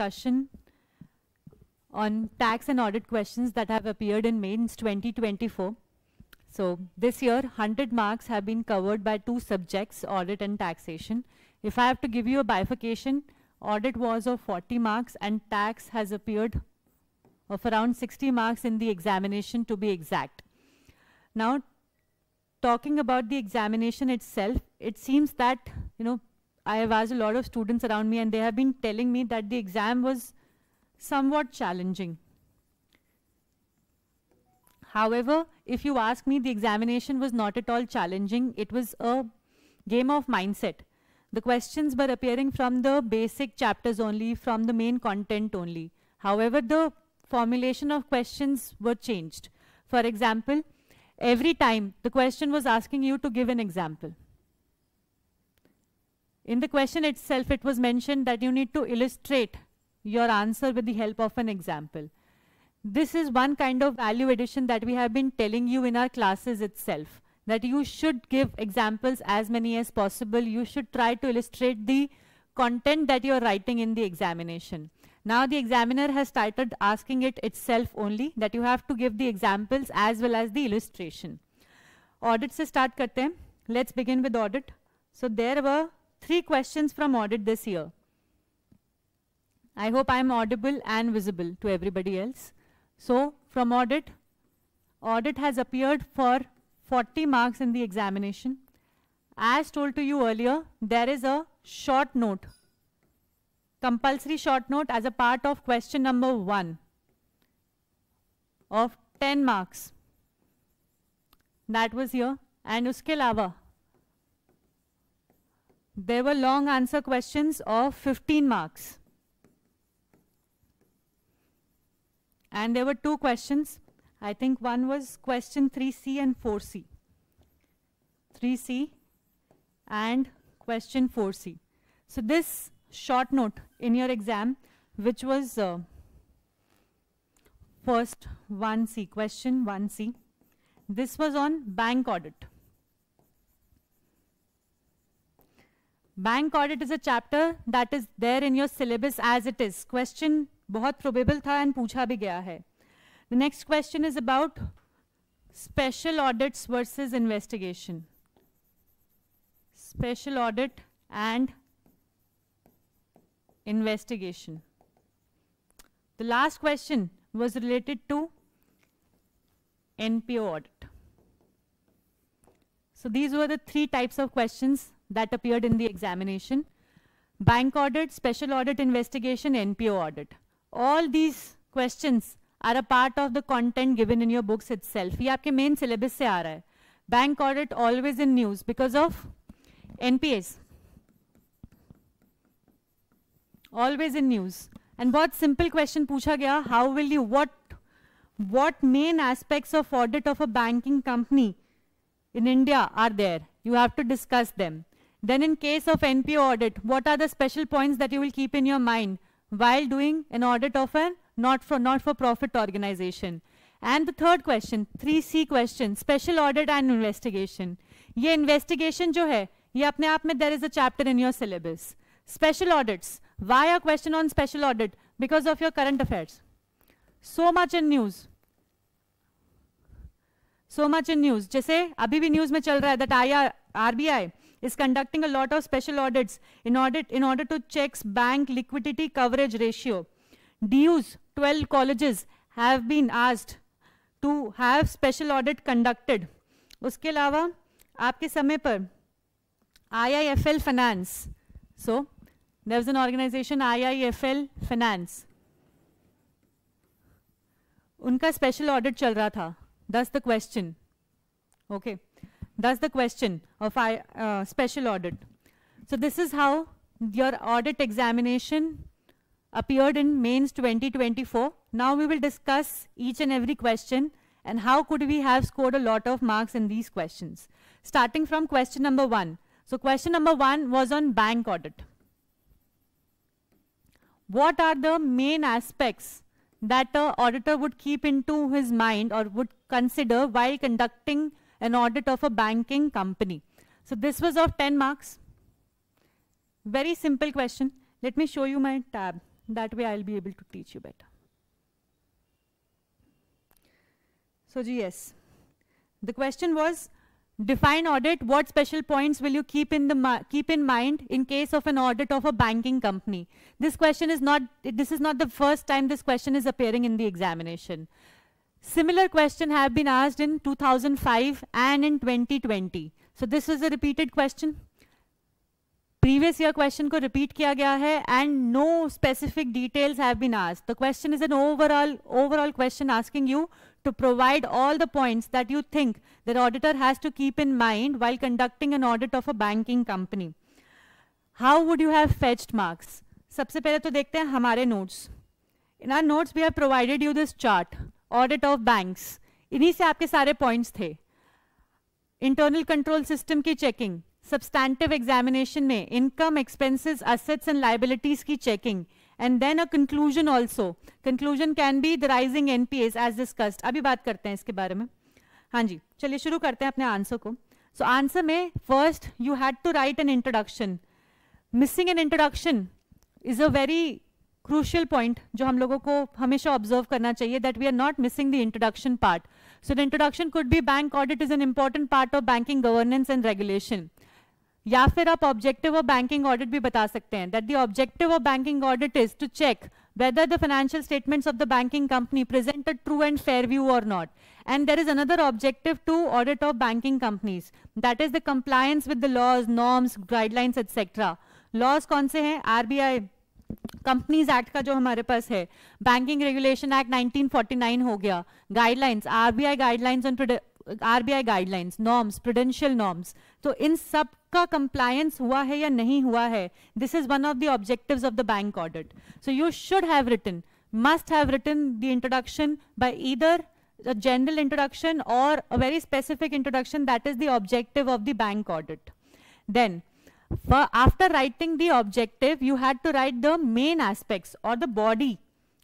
discussion on tax and audit questions that have appeared in mains 2024. So this year, 100 marks have been covered by two subjects, audit and taxation. If I have to give you a bifurcation, audit was of 40 marks and tax has appeared of around 60 marks in the examination to be exact. Now, talking about the examination itself, it seems that, you know, I have asked a lot of students around me, and they have been telling me that the exam was somewhat challenging. However, if you ask me, the examination was not at all challenging. It was a game of mindset. The questions were appearing from the basic chapters only, from the main content only. However, the formulation of questions were changed. For example, every time the question was asking you to give an example. In the question itself, it was mentioned that you need to illustrate your answer with the help of an example. This is one kind of value addition that we have been telling you in our classes itself, that you should give examples as many as possible. You should try to illustrate the content that you are writing in the examination. Now the examiner has started asking it itself only that you have to give the examples as well as the illustration. Audit se start karte hain. Let's begin with audit. So there were three questions from audit this year. I hope I'm audible and visible to everybody else. So from audit, audit has appeared for 40 marks in the examination. As told to you earlier, there is a short note, compulsory short note as a part of question number one of 10 marks. That was here. And uske lava, there were long answer questions of 15 marks. And there were two questions. I think one was question 3C and 4C. 3C and question 4C. So this short note in your exam, which was uh, first 1C, question 1C, this was on bank audit. Bank audit is a chapter that is there in your syllabus as it is question बहुत probable था and पूछा भी गया है the next question is about special audits versus investigation special audit and investigation. The last question was related to NPO audit. So these were the three types of questions that appeared in the examination, bank audit, special audit investigation, NPO audit. All these questions are a part of the content given in your books itself. ये your main syllabus Bank audit always in news because of NPS. Always in news. And what simple question पूछा gaya. How will you what what main aspects of audit of a banking company in India are there? You have to discuss them. Then in case of NPO audit, what are the special points that you will keep in your mind while doing an audit of a not-for-profit not organization? And the third question, 3C question, special audit and investigation. ये investigation जो है, ये अपने आप में there is a chapter in your syllabus. Special audits, why a question on special audit? Because of your current affairs. So much in news. So much in news. जैसे अभी भी news में चल रहा है that R is conducting a lot of special audits in, order in order to check bank liquidity coverage ratio. DUs, 12 colleges have been asked to have special audit conducted. उसके अलावा आपके समय पर IIFL Finance. So, there was an organization IIFL Finance. उनका special audit चल रहा था That's the question. Okay. That's the question of I, uh, special audit. So this is how your audit examination appeared in mains 2024. Now we will discuss each and every question and how could we have scored a lot of marks in these questions. Starting from question number one. So question number one was on bank audit. What are the main aspects that the auditor would keep into his mind or would consider while conducting an audit of a banking company. So this was of 10 marks. Very simple question. Let me show you my tab. That way I'll be able to teach you better. So yes, the question was, define audit. What special points will you keep in, the keep in mind in case of an audit of a banking company? This question is not, this is not the first time this question is appearing in the examination. Similar question have been asked in 2005 and in 2020. So this is a repeated question. Previous year question ko repeat kiya gaya hai and no specific details have been asked. The question is an overall overall question asking you to provide all the points that you think the auditor has to keep in mind while conducting an audit of a banking company. How would you have fetched marks? सबसे पहले तो देखते हैं हमारे notes. In our notes we have provided you this chart. Audit of banks इन्हीं से आपके सारे पॉइंट्स थे इंटरनल कंट्रोल सिस्टम की चेकिंग सब्सटैंटिव एग्जामिनेशन में income expenses assets and liabilities की checking and then a conclusion also conclusion can be the rising NPAs as discussed अभी बात करते हैं इसके बारे में हाँ जी चलिए शुरू करते हैं अपने आंसर को सो so, आंसर में first you had to write an introduction missing an introduction is a very crucial point जो हम लोगों को हमेशा observe करना चाहिए that we are not missing the introduction part. So the introduction could be bank audit is an important part of banking governance and regulation. या फिर आप ऑब्जेक्टिव ऑफ बैंकिंग ऑडिट भी बता सकते हैं that the objective of banking audit is to check whether the financial statements of the banking company present a true and fair view or not. And there is another objective to audit of banking companies. That is the compliance with the laws, norms, guidelines, etc. Laws कौन से हैं? RBI companies act का जो हमारे पास है banking regulation act 1949 हो गया guidelines RBI guidelines on RBI guidelines norms prudential norms तो इन सब का कंप्लायंस हुआ है या नहीं हुआ है this is one of the objective of the bank audit so you should have written must have written the introduction by either a general introduction or a very specific introduction that is the objective of the bank audit. Then For after writing the objective, you had to write the main aspects or the body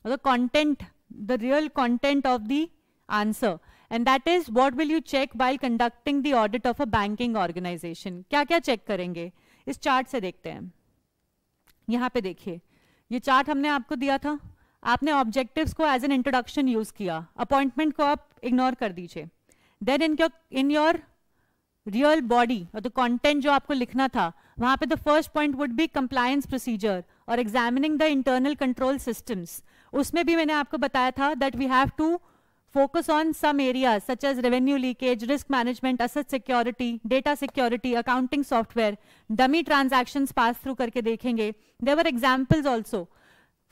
or the content, the real content of the answer. And that is what will you check while conducting the audit of a banking organization. kya kya check karenge is chart se dekhte hain yahan pe dekhiye ye chart humne aapko diya tha aapne objectives ko as an introduction use kiya appointment ko aap ignore kar dijiye then in your in your real body और the content जो आपको लिखना था वहां पे the first point would be compliance procedure और examining the internal control systems उसमें भी मैंने आपको बताया था that we have to focus on some area such as revenue leakage risk management asset security data security accounting software dummy transaction pass through करके देखेंगे there are examples also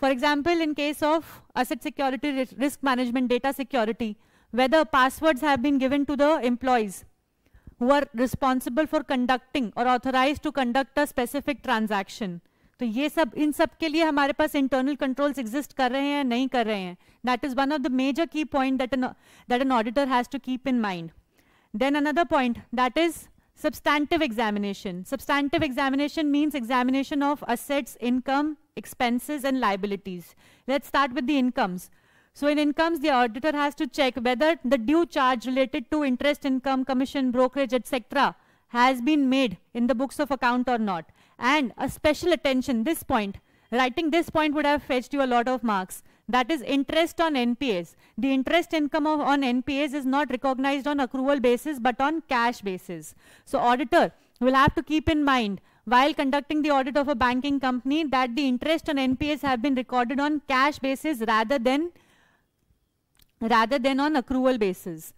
for example in case of asset security risk management data security whether passwords have been given to the employees who are responsible for conducting or authorized to conduct a specific transaction. So, ये सब in सब के लिए हमारे पास internal controls exist, कर रहे हैं या नहीं कर रहे हैं that is one of the major key point that an that an auditor has to keep substantive examination substantive examination means examination of assets income expenses and liabilities let's start with the incomes so in incomes, the auditor has to check whether the due charge related to interest income, commission, brokerage, etc. has been made in the books of account or not. And a special attention, this point, writing this point would have fetched you a lot of marks. That is interest on NPAs. The interest income of, on NPAs is not recognized on accrual basis but on cash basis. So auditor will have to keep in mind while conducting the audit of a banking company that the interest on NPAs have been recorded on cash basis rather than rather than on accrual basis.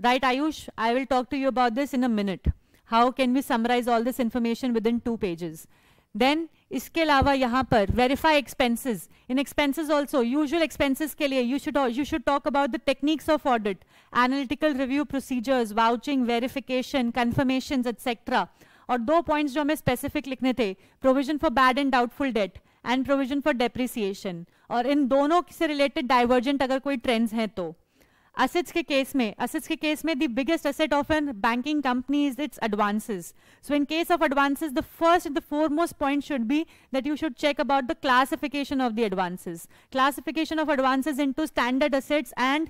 Right, Ayush? I will talk to you about this in a minute. How can we summarize all this information within two pages? Then, iske lava yahan par, verify expenses. In expenses also, usual expenses ke liye, you should, you should talk about the techniques of audit, analytical review procedures, vouching, verification, confirmations, etc. Aur do points jo hume specific likhne the, provision for bad and doubtful debt and provision for depreciation. और इन दोनों से related divergent अगर कोई trends हैं तो assists के case में assists के केस में the biggest asset of an banking company is its advances so in case of advances the first the foremost point should be that you should check about the classification of the advances classification of advances into standard assets and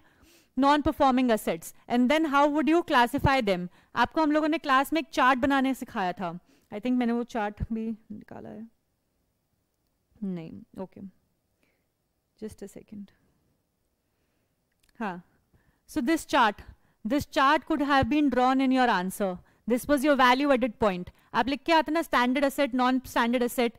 non performing assets and then how would you classify them आपको हम लोगों ने class में एक chart बनाने सिखाया था I think मैंने वो चार्ट भी निकाला है नहीं okay okay. just a second. ha Huh. So this chart, this chart could have been drawn in your answer. This was your value added point. आप लिख के आते ना standard asset non standard asset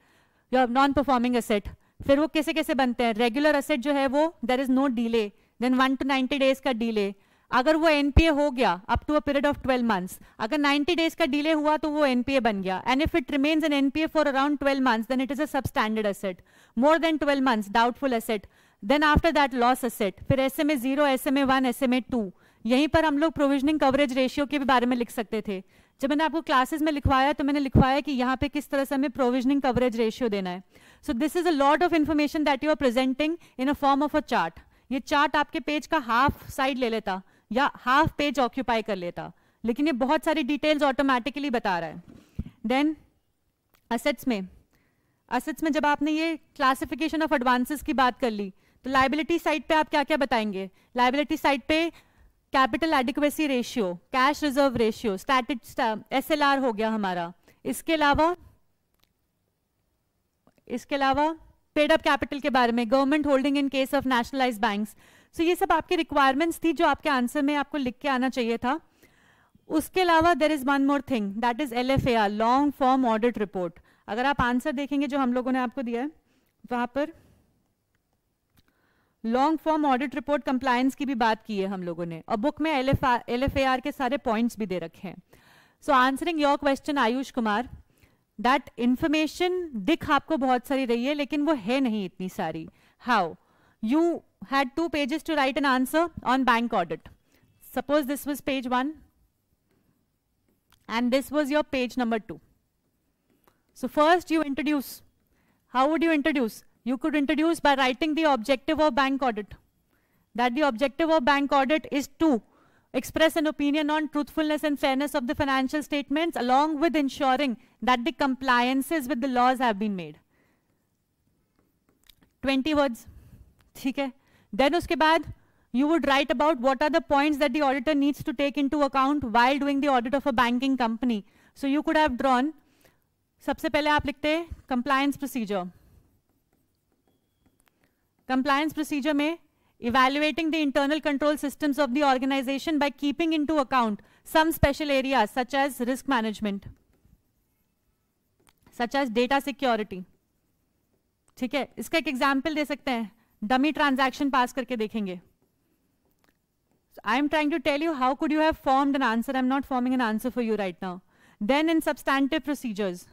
your non performing asset फिर वो कैसे कैसे बनते हैं रेगुलर असेट जो है वो there is no delay then one two ninety days का डीले अगर वो एनपीए हो गया up to a period of 12 months अगर 90 डेज का डिले हुआ तो वो एनपीए बन गया and if it remains an NPA for around 12 months then it is a substandard asset more than 12 months doubtful asset then after that loss asset फिर S M A zero S M A one S M A two यहीं पर हम लोग provisioning coverage ratio के भी बारे में लिख सकते थे जब मैंने आपको क्लासेस में लिखवाया तो मैंने लिखवाया कि यहाँ पे किस तरह से हमें प्रोविजनिंग कवरेज रेशियो देना है so this is a lot of information that you are presenting in a form of a chart ये चार्ट आपके पेज का हाफ साइड ले लेता ले या हाफ पेज ऑक्यूपाई कर लेता लेकिन ये बहुत सारी डिटेल्स ऑटोमेटिकली बता रहा है देन असेट्स में असेट्स में जब आपने ये क्लासिफिकेशन ऑफ एडवांसेस की बात कर ली तो लाइबिलिटी साइड पे आप क्या क्या बताएंगे लाइबिलिटी साइड पे capital adequacy ratio cash reserve ratio static S हो गया हमारा इसके अलावा इसके अलावा पेड अप कैपिटल के बारे में government holding in case of nationalise banks so so, ये सब आपके रिक्वायरमेंट्स थी जो आपके आंसर में आपको लिख के आना चाहिए था उसके अलावा there is one more thing that is L F A R long form audit report अगर आप आंसर देखेंगे जो हम लोगों ने आपको दिया है वहां पर long form audit report compliance की भी बात की है हम लोगों ने और बुक में एल एफ आर के सारे पॉइंट्स भी दे रखे हैं so answering your question Ayush Kumar that information दिख आपको बहुत सारी रही है लेकिन वो है नहीं इतनी सारी how you had two pages to write an answer on bank audit. Suppose this was page one and this was your page number two. So first you introduce. How would you introduce? You could introduce by writing the objective of bank audit. That the objective of bank audit is to express an opinion on truthfulness and fairness of the financial statements along with ensuring that the compliances with the laws have been made. 20 words. ठीक है then उसके बाद you would write about what are the point that the auditor needs to take into account while doing the audit of a banking company so you could have drawn सबसे पहले आप लिखते हैं compliance procedure compliance procedure में evaluating the internal control system of the organisation by keeping into account some special area such as risk management such as data security ठीक है इसका एक एग्जाम्पल दे सकते हैं डमी ट्रांजेक्शन पास करके देखेंगे I am trying to tell you how could you have formed an answer I am not forming an answer for you right now then in substantive procedures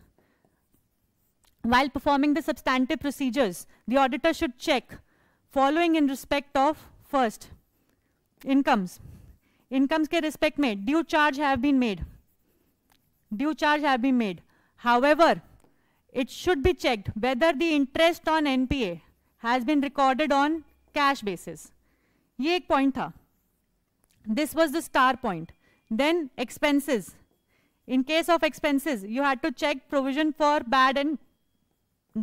while performing the substantive procedures the auditor should check following in respect of first incomes incomes के respect में due charge have been made due charge have been made however it should be checked whether the interest on NPA has been recorded on cash basis ये एक point था. this was the star point then expenses in case of expenses you had to check provision for bad and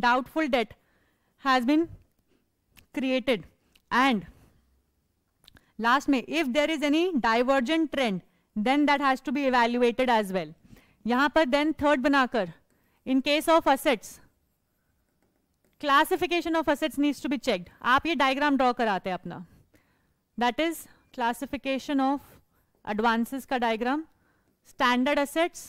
doubtful debt has been created and last may if there is any divergent trend then that has to be evaluated as well यहाँ पर then third बनाकर in case of assets classification of assets needs to be checked आप ये diagram draw कराते हैं अपना that is classification of advances का diagram standard assets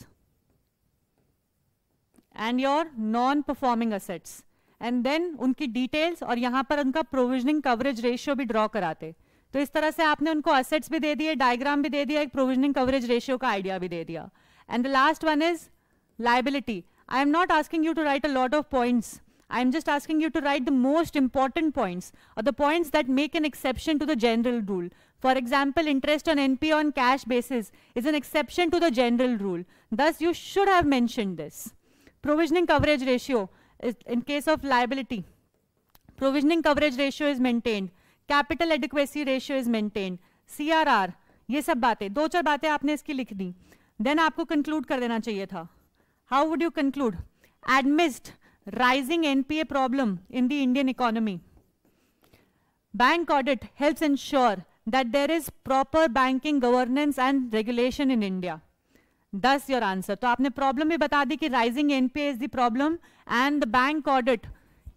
and your non performing assets and then उनकी डिटेल्स और यहां पर उनका प्रोविजनिंग कवरेज रेशियो भी ड्रॉ कराते तो इस तरह से आपने उनको असेट्स भी दे दिए डायग्राम भी दे दिया एक प्रोविजनिंग कवरेज रेशियो का आइडिया भी दे दिया and the last one is liability I am not asking you to write a lot of points I'm just asking you to write the most important points or the points that make an exception to the general rule. For example, interest on NP on cash basis is an exception to the general rule. Thus, you should have mentioned this. Provisioning coverage ratio is in case of liability. Provisioning coverage ratio is maintained. Capital adequacy ratio is maintained. CRR, ये सब बातें दो चार बातें आपने इसकी लिख दी then आपको कंक्लूड कर देना चाहिए था how would you conclude amidst rising NPA problem in the Indian economy. Bank audit helps ensure that there is proper banking governance and regulation in India. Thus your answer. तो आपने problem भी बता दी rising NPA is the problem and the bank audit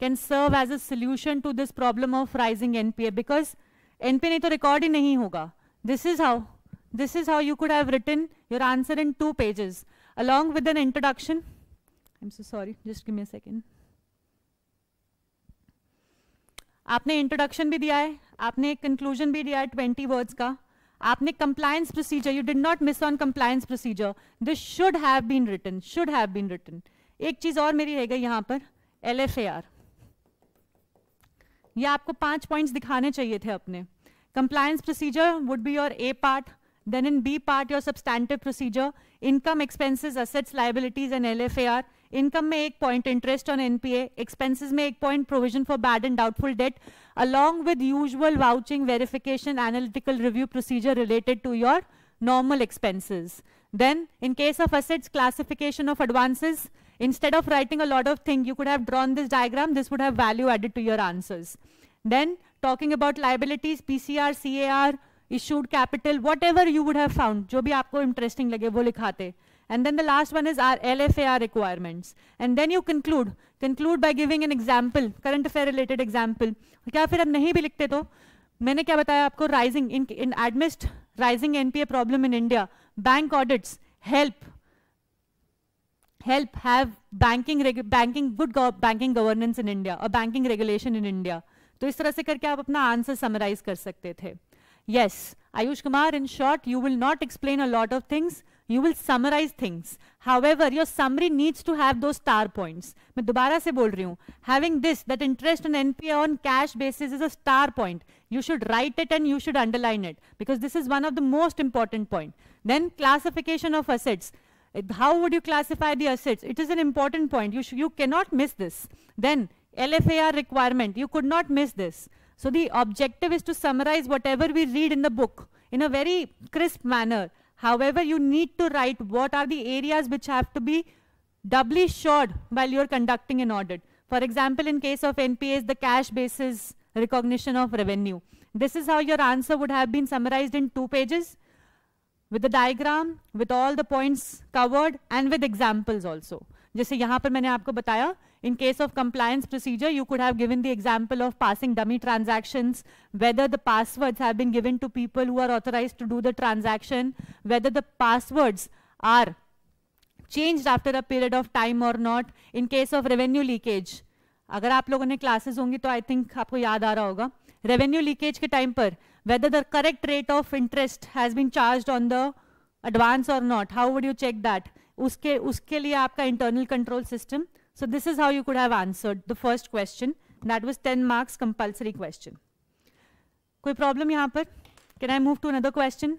can serve as a solution to this problem of rising NPA because NPA will not record ही This is how this is how you could have written your answer in two pages along with an introduction I am so sorry just give me a second आपने introduction भी दिया है आपने conclusion भी दिया है twenty words का आपने compliance procedure you did not miss on compliance procedure this should have been written should have been written एक चीज और मेरी रह गई यहां पर एल एफ ए आर यह आपको पांच पॉइंट्स दिखाने चाहिए थे अपने compliance procedure would be your a part Then in B part, your substantive procedure, income, expenses, assets, liabilities, and LFAR. Income may एक point interest on NPA, expenses may एक point provision for bad and doubtful debt, along with usual vouching, verification, analytical review procedure related to your normal expenses. Then in case of assets, classification of advances, instead of writing a lot of things, you could have drawn this diagram. This would have value added to your answers. Then talking about liabilities, PCR, CAR, issued capital whatever you would have found जो भी आपको interesting लगे वो लिखाते and then the last one is our LFAR requirements and then you conclude conclude by giving an example current affair related example क्या फिर हम नहीं भी लिखते तो मैंने क्या बताया आपको rising in in amidst rising NPA problem in India bank audits help help have banking banking good banking governance in India और बैंकिंग रेगुलेशन इन इंडिया तो इस तरह से करके आप अपना आंसर समराइज कर सकते थे Yes, Ayush Kumar, in short, you will not explain a lot of things. You will summarize things. However, your summary needs to have those star points. Having this, that interest on NPA on cash basis is a star point. You should write it and you should underline it because this is one of the most important point. Then classification of assets. How would you classify the assets? It is an important point. You, you cannot miss this. Then LFAR requirement. You could not miss this. So the objective is to summarize whatever we read in the book in a very crisp manner. However, you need to write what are the areas which have to be doubly assured while you are conducting an audit. For example, in case of NPAs, the cash basis recognition of revenue. This is how your answer would have been summarized in two pages with the diagram, with all the points covered and with examples also. jaise yahan par maine aapko bataya In case of compliance procedure, you could have given the example of passing dummy transactions, whether the passwords have been given to people who are authorized to do the transaction, whether the passwords are changed after a period of time or not, in case of revenue leakage. अगर आप लोगों ने classes होंगी तो I think आपको याद आ रहा होगा revenue leakage के time पर whether the correct rate of interest has been charged on the advance or not how would you check that उसके उसके लिए आपका internal control system so this is how you could have answered the first question. That was 10 marks compulsory question. कोई problem यहाँ पर? Can I move to another question?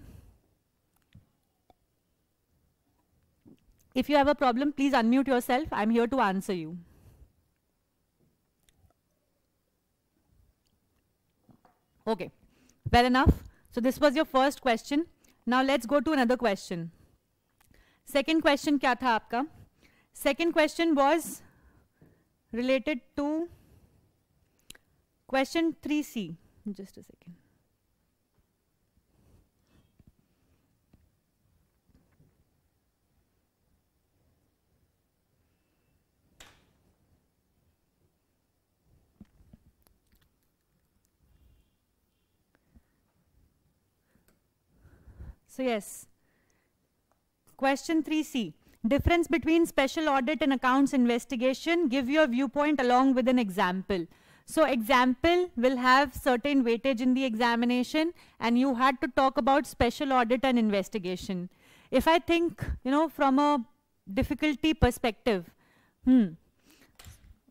If you have a problem, please unmute yourself. I'm here to answer you. Okay, well enough. So this was your first question. Now let's go to another question. Second question क्या था आपका? Second question was related to question 3c just a second So, yes, question 3c Difference between special audit and accounts investigation. Give your viewpoint along with an example. So example will have certain weightage in the examination and you had to talk about special audit and investigation. If I think, you know, from a difficulty perspective, hmm,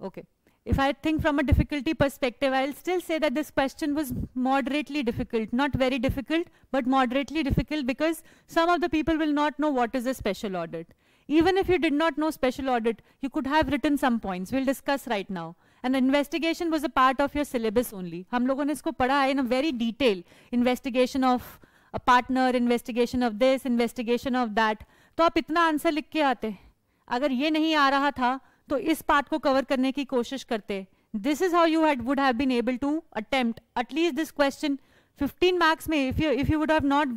okay. If I think from a difficulty perspective, I'll still say that this question was moderately difficult, not very difficult, but moderately difficult because some of the people will not know what is a special audit. Even if you did not know special audit, you could have written some points. We'll discuss right now. And investigation was a part of your syllabus only. हम लोगों ने इसको पढ़ा in a very detailed Investigation of a partner, investigation of this, investigation of that. तो आप इतना answer लिख के आते अगर ये नहीं आ रहा था तो इस पार्ट को कवर करने की कोशिश करते this is how you had would have been able to attempt at least this question 15 marks में if you if you would have not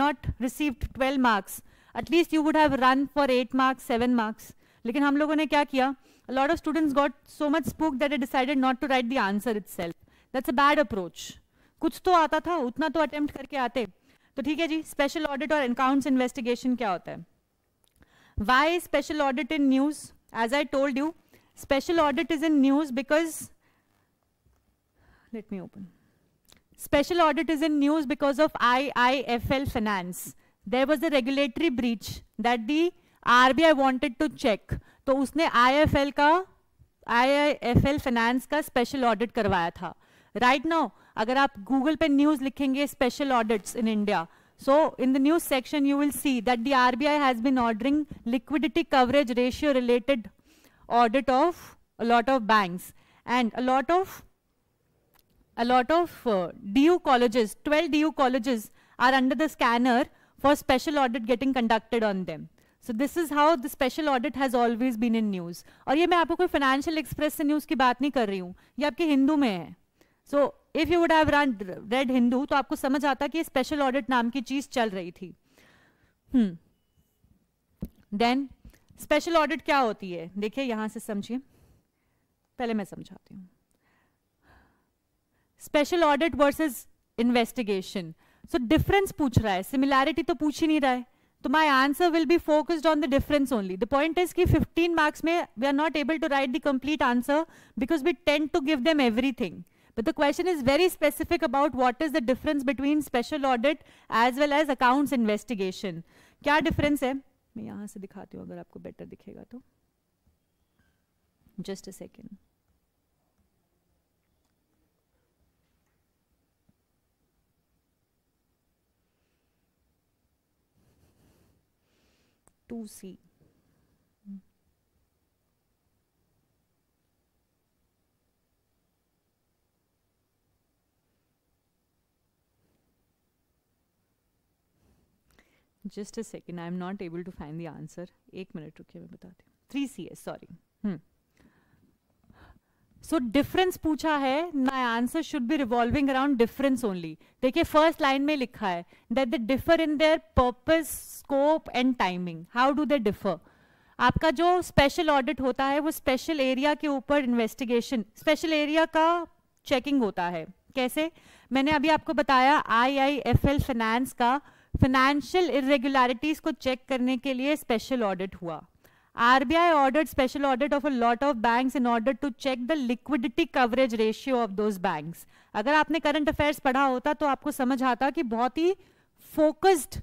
not received 12 marks at least you would have run for 8 marks 7 marks lekin hum logo ne kya a lot of students got so much spooked that they decided not to write the answer itself that's a bad approach kuch to aata tha utna attempt karke aate to special audit or accounts investigation kya hota hai why special audit in news as i told you special audit is in news because let me open special audit is in news because of iifl finance there was a regulatory breach that the RBI wanted to check. तो उसने IFL का IIFL Finance का special audit करवाया था right now, अगर आप Google पे news लिखेंगे special audits in India. So in the news section, you will see that the RBI has been ordering liquidity coverage ratio related audit of a lot of banks and a lot of a lot of uh, DU colleges, 12 DU colleges are under the scanner for special audit getting conducted on them. So this is how the special audit has always been in news और ये मैं आपको कोई financial express से news की बात नहीं कर रही हूँ ये आपके हिंदू में है so if you would have run read Hindu तो आपको समझ आता कि स्पेशल ऑडिट नाम की चीज चल रही थी देन स्पेशल ऑडिट क्या होती है देखिए यहाँ से समझिए पहले मैं समझाती हूँ special audit versus investigation so difference पूछ रहा है सिमिलैरिटी तो पूछ ही नहीं रहा है तो my answer will be focused on the difference only the point is कि 15 मार्क्स में we are not able to write the complete answer because we tent to give them everything but the question is very specific about what is the difference between special audit as well as account investigation क्या डिफरेंस है मैं यहां से दिखाती हूँ अगर आपको बेटर दिखेगा तो just a second to see just a second I am not able to find the answer एक मिनट रुकिए मैं बताती हूँ three C S sorry so difference पूछा है my answer should be revolving around difference only देखिए first line में लिखा है that the differ in their purpose scope and timing how do they differ आपका जो स्पेशल ऑडिट होता है वो स्पेशल एरिया के ऊपर इन्वेस्टिगेशन स्पेशल एरिया का चेकिंग होता है कैसे मैंने अभी आपको बताया I I F L finance का फाइनेंशियल इरेगुलरिटीज को चेक करने के लिए स्पेशल ऑडिट हुआ RBI ordered special audit of a lot of banks in order to check the liquidity coverage ratio of those banks. अगर आपने current affairs पढ़ा होता तो आपको समझ आता कि बहुत ही focused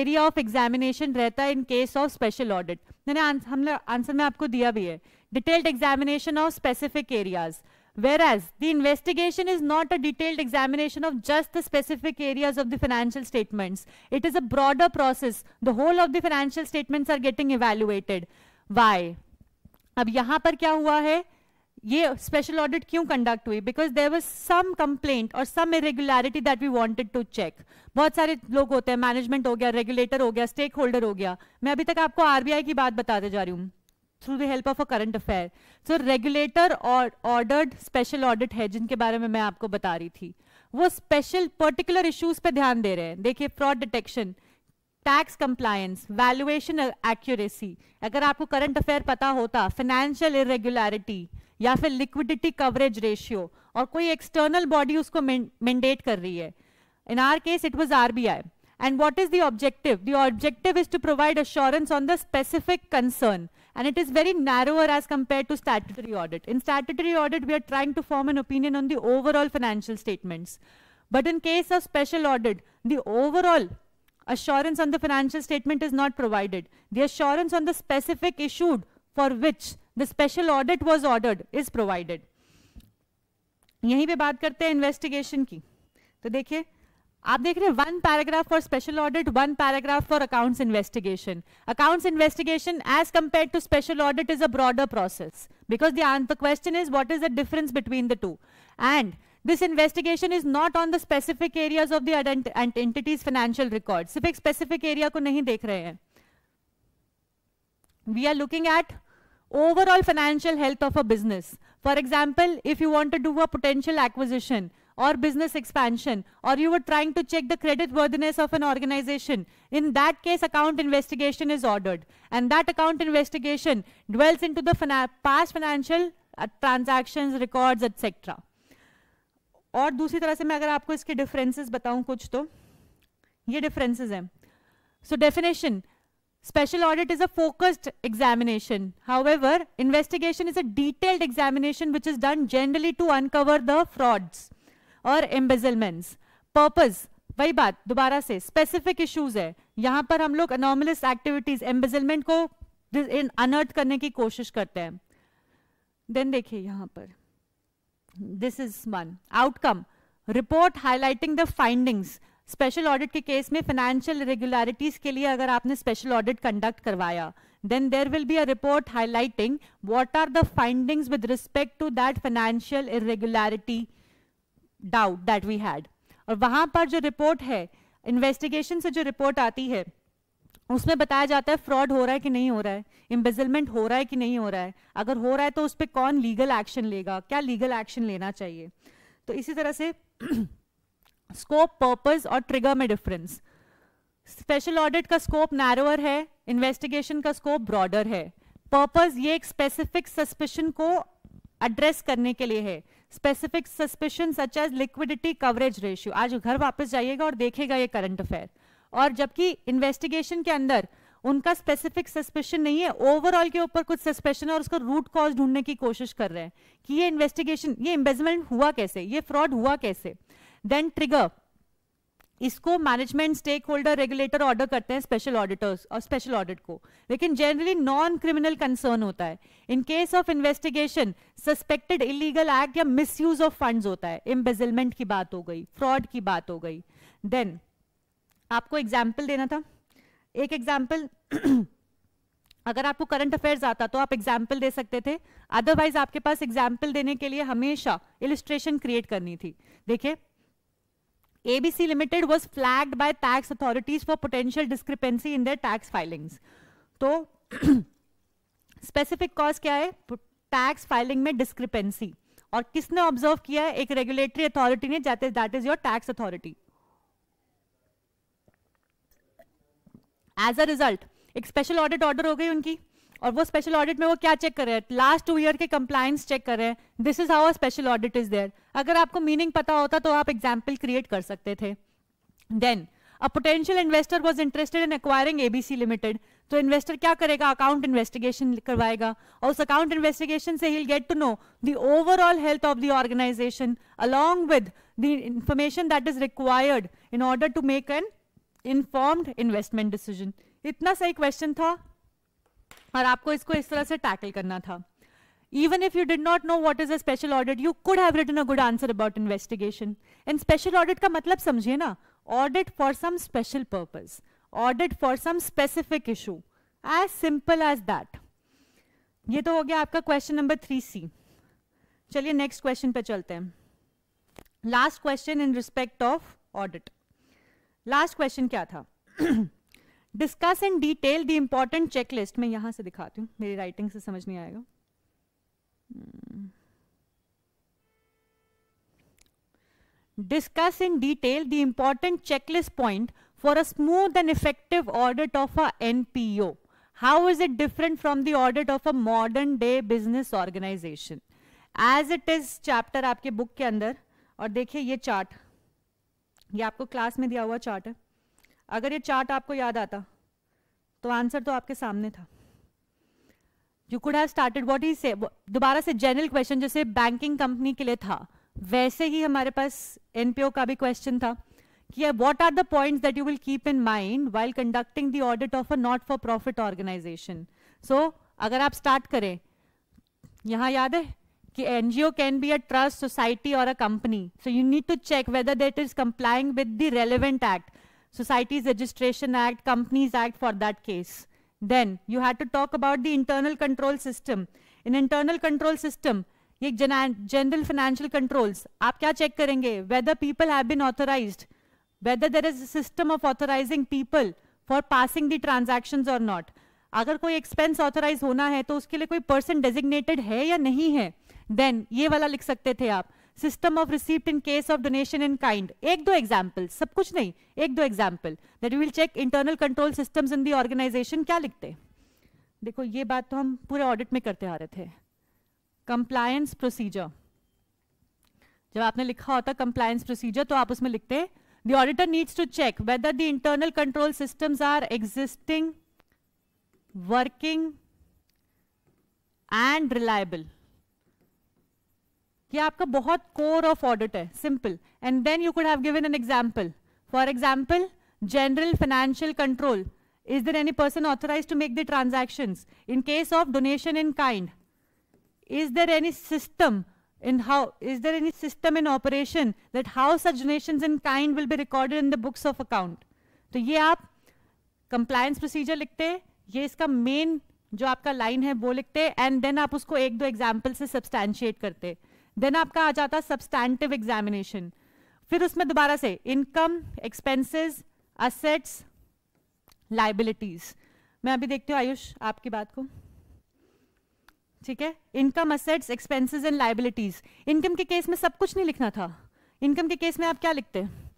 area of examination रहता है in case of special audit. मैंने हमने answer में आपको दिया भी है Detailed examination of specific areas. Whereas the investigation is not a detailed examination of just the specific areas of the financial statements. It is a broader process. The whole of the financial statements are getting evaluated. Why? ab yahan par kya hua hai ye special audit क्यों conduct hui because there was some complaint or some irregularity that we wanted to check bahut sare log hote hain management ho gaya regulator ho gaya stakeholder ho gaya main abhi tak aapko rbi ki baat batate ja rahi hu through the help of a current affair. So regulator or ordered special audit है जिनके बारे में मैं आपको बता रही थी वो special particular issues पे ध्यान दे रहे हैं देखिए fraud detection, tax compliance valuation accuracy अगर आपको करंट अफेयर पता होता फाइनेंशियल इरेगुलरिटी या फिर लिक्विडिटी कवरेज रेशियो और कोई एक्सटर्नल बॉडी उसको मैंडेट कर रही है in our case it was R B I and what is the objective the objective is to provide assurance on the specific concern and it is very narrower as compared to statutory audit. In statutory audit, we are trying to form an opinion on the overall financial statements. But in case of special audit, the overall assurance on the financial statement is not provided. The assurance on the specific issued for which the special audit was ordered is provided. यहीं पे बात करते हैं investigation की तो देखिए आप देख रहे हैं one paragraph for special audit one paragraph for accounts investigation accounts investigation as compare to special audit is a broader process because the question is what is the difference between the two and this investigation is not on the specific areas of the entity's financial records सिर्फ specific area को नहीं देख रहे हैं we are looking at overall financial health of a business for example if you want to do a potential acquisition or business expansion or you were trying to check the creditworthiness of an organization, in that case account investigation is ordered. And that account investigation dwells into the fina past financial uh, transactions, records, etc. और दूसरी तरह से मैं अगर आपको इसके differences, बताऊं कुछ तो ये डिफरेंसेस हैं Special audit is a focused examination. However, investigation is a detailed examination which is done generally to uncover the frauds. और एम्बेजलमेंट्स पर्पज वही बात दोबारा से स्पेसिफिक इश्यूज है यहां पर हम लोग अनोमलिस एक्टिविटीज एम्बेजलमेंट को अनर्थ करने की कोशिश करते हैं देन देखिए यहां पर this is one outcome report highlighting the findings special audit के केस में फाइनेंशियल रेगुलरिटीज के लिए अगर आपने स्पेशल ऑडिट कंडक्ट करवाया then there will be a report highlighting what are the findings with respect to that financial irregularity doubt that we had और वहां पर जो रिपोर्ट है इन्वेस्टिगेशन से जो रिपोर्ट आती है उसमें बताया जाता है फ्रॉड हो रहा है कि नहीं हो रहा है इम्बेजलमेंट हो रहा है कि नहीं हो रहा है अगर हो रहा है तो उस पर कौन लीगल एक्शन लेगा क्या लीगल एक्शन लेना चाहिए तो इसी तरह से स्कोप पर्पज और ट्रिगर में डिफरेंस स्पेशल ऑडिट का स्कोप नैरोअर है इन्वेस्टिगेशन का स्कोप ब्रॉडर है पर्पज ये एक स्पेसिफिक सस्पेशन को एड्रेस करने के लिए है specific suspicion such as liquidity coverage ratio आज घर वापस जाइएगा और देखेगा ये करंट अफेयर और जबकि इन्वेस्टिगेशन के अंदर उनका स्पेसिफिक सस्पेशन नहीं है ओवरऑल के ऊपर कुछ सस्पेशन है और उसका रूट कॉज ढूंढने की कोशिश कर रहे हैं कि ये इन्वेस्टिगेशन ये एम्बेजमेंट हुआ कैसे ये फ्रॉड हुआ कैसे देन ट्रिगर इसको management stakeholder regulator order करते हैं स्पेशल ऑडिटर्स और स्पेशल ऑडिट को लेकिन जनरली नॉन क्रिमिनल कंसर्न होता है in case of investigation suspected illegal act या मिसयूज ऑफ फंड्स होता है इम्बेजलमेंट की बात हो गई फ्रॉड की बात हो गई देन आपको एग्जाम्पल देना था एक एग्जाम्पल अगर आपको करंट अफेयर्स आता तो आप एग्जाम्पल दे सकते थे अदरवाइज आपके पास एग्जाम्पल देने के लिए हमेशा इलिस्ट्रेशन क्रिएट करनी थी देखिये ABC Limited was flagged by tax authorities for potential discrepancy in their tax filings. तो स्पेसिफिक कॉज क्या है टैक्स फाइलिंग में डिस्क्रिपेंसी और किसने ऑब्जर्व किया है एक रेगुलेटरी अथॉरिटी ने जाते that is your tax authority as a result एक स्पेशल ऑडिट ऑर्डर हो गई उनकी और वो स्पेशल ऑडिट में वो क्या चेक कर रहे हैं लास्ट टू ईयर के कंप्लाइंस चेक कर रहे हैं this is how special audit is there अगर आपको मीनिंग पता होता तो आप एग्जाम्पल क्रिएट कर सकते थे then a potential investor was interested in acquiring ABC limited तो इन्वेस्टर क्या करेगा अकाउंट इन्वेस्टिगेशन करवाएगा और उस अकाउंट इन्वेस्टिगेशन से ही get to know the overall health of the organisation along with the information that is required in order to make an informed investment decision इतना सही क्वेश्चन था और आपको इसको इस तरह से टैकल करना था even if you did not know what is a special audit you could have written a good answer about investigation and special audit का मतलब समझिए ना audit for some special purpose audit for some specific issue as simple as that ये तो हो गया आपका question number three C चलिए नेक्स्ट क्वेश्चन पे चलते हैं last question in respect of audit last question क्या था discuss in detail the important checklist मैं यहाँ से दिखाती हूँ मेरी राइटिंग से समझ नहीं आएगा discuss in detail the important checklist point for a smooth and effective audit of a NPO. How is it different from the audit of a modern day business organization? As it is chapter आपके book के अंदर और देखिए ये chart ये आपको class में दिया हुआ chart है अगर ये चार्ट आपको याद आता तो आंसर तो आपके सामने था you could have started what ही से दोबारा से जनरल क्वेश्चन जैसे बैंकिंग कंपनी के लिए था वैसे ही हमारे पास एनपीओ का भी क्वेश्चन था कि what are the point that you will keep in mind while conducting the audit of a not for profit organisation so अगर आप स्टार्ट करें यहां याद है कि NGO can be a trust society और a company so you need to check whether that is complying with the relevant act Societies Registration Act, Companies Act for that case. Then you had to talk about the internal control system. In internal control system, ye general financial controls, aap kya check karenge Whether people have been authorized, whether there is a system of authorizing people for passing the transactions or not. agar koi expense authorize hona hai to uske liye koi person designated hai ya nahi hai then ye wala likh sakte the aap system of receipt in case of donation in kind एक दो example सब कुछ नहीं एक दो example that will check internal control system in the organisation क्या लिखते देखो ये बात तो हम पूरे ऑडिट में करते आ रहे थे कंप्लायंस प्रोसीजर जब आपने लिखा होता कंप्लायंस प्रोसीजर तो आप उसमें लिखते हैं the auditor needs to check whether the internal control systems are existing working and reliable कि आपका बहुत कोर ऑफ ऑडिट है simple and then you could have given an example for example general financial control is there any person authorise to make the transaction in case of donation in kind is there any system in how is there any system in operation that how such donation in kind will be recorded in the books of account तो ये आप compliance procedure लिखते हैं ये इसका main जो आपका line है वो लिखते हैं एंड देन आप उसको एक दो एग्जाम्पल से सब्सटैंशिएट करते हैं देन आपका आ जाता सब्सटैंटिव एग्जामिनेशन फिर उसमें दोबारा से इनकम एक्सपेंसेस असेट्स लाइबिलिटीज मैं अभी देखती हूँ आयुष आपकी बात को ठीक है income assets expenses and liabilities income के केस में सब कुछ नहीं लिखना था इनकम के केस में आप क्या लिखते हैं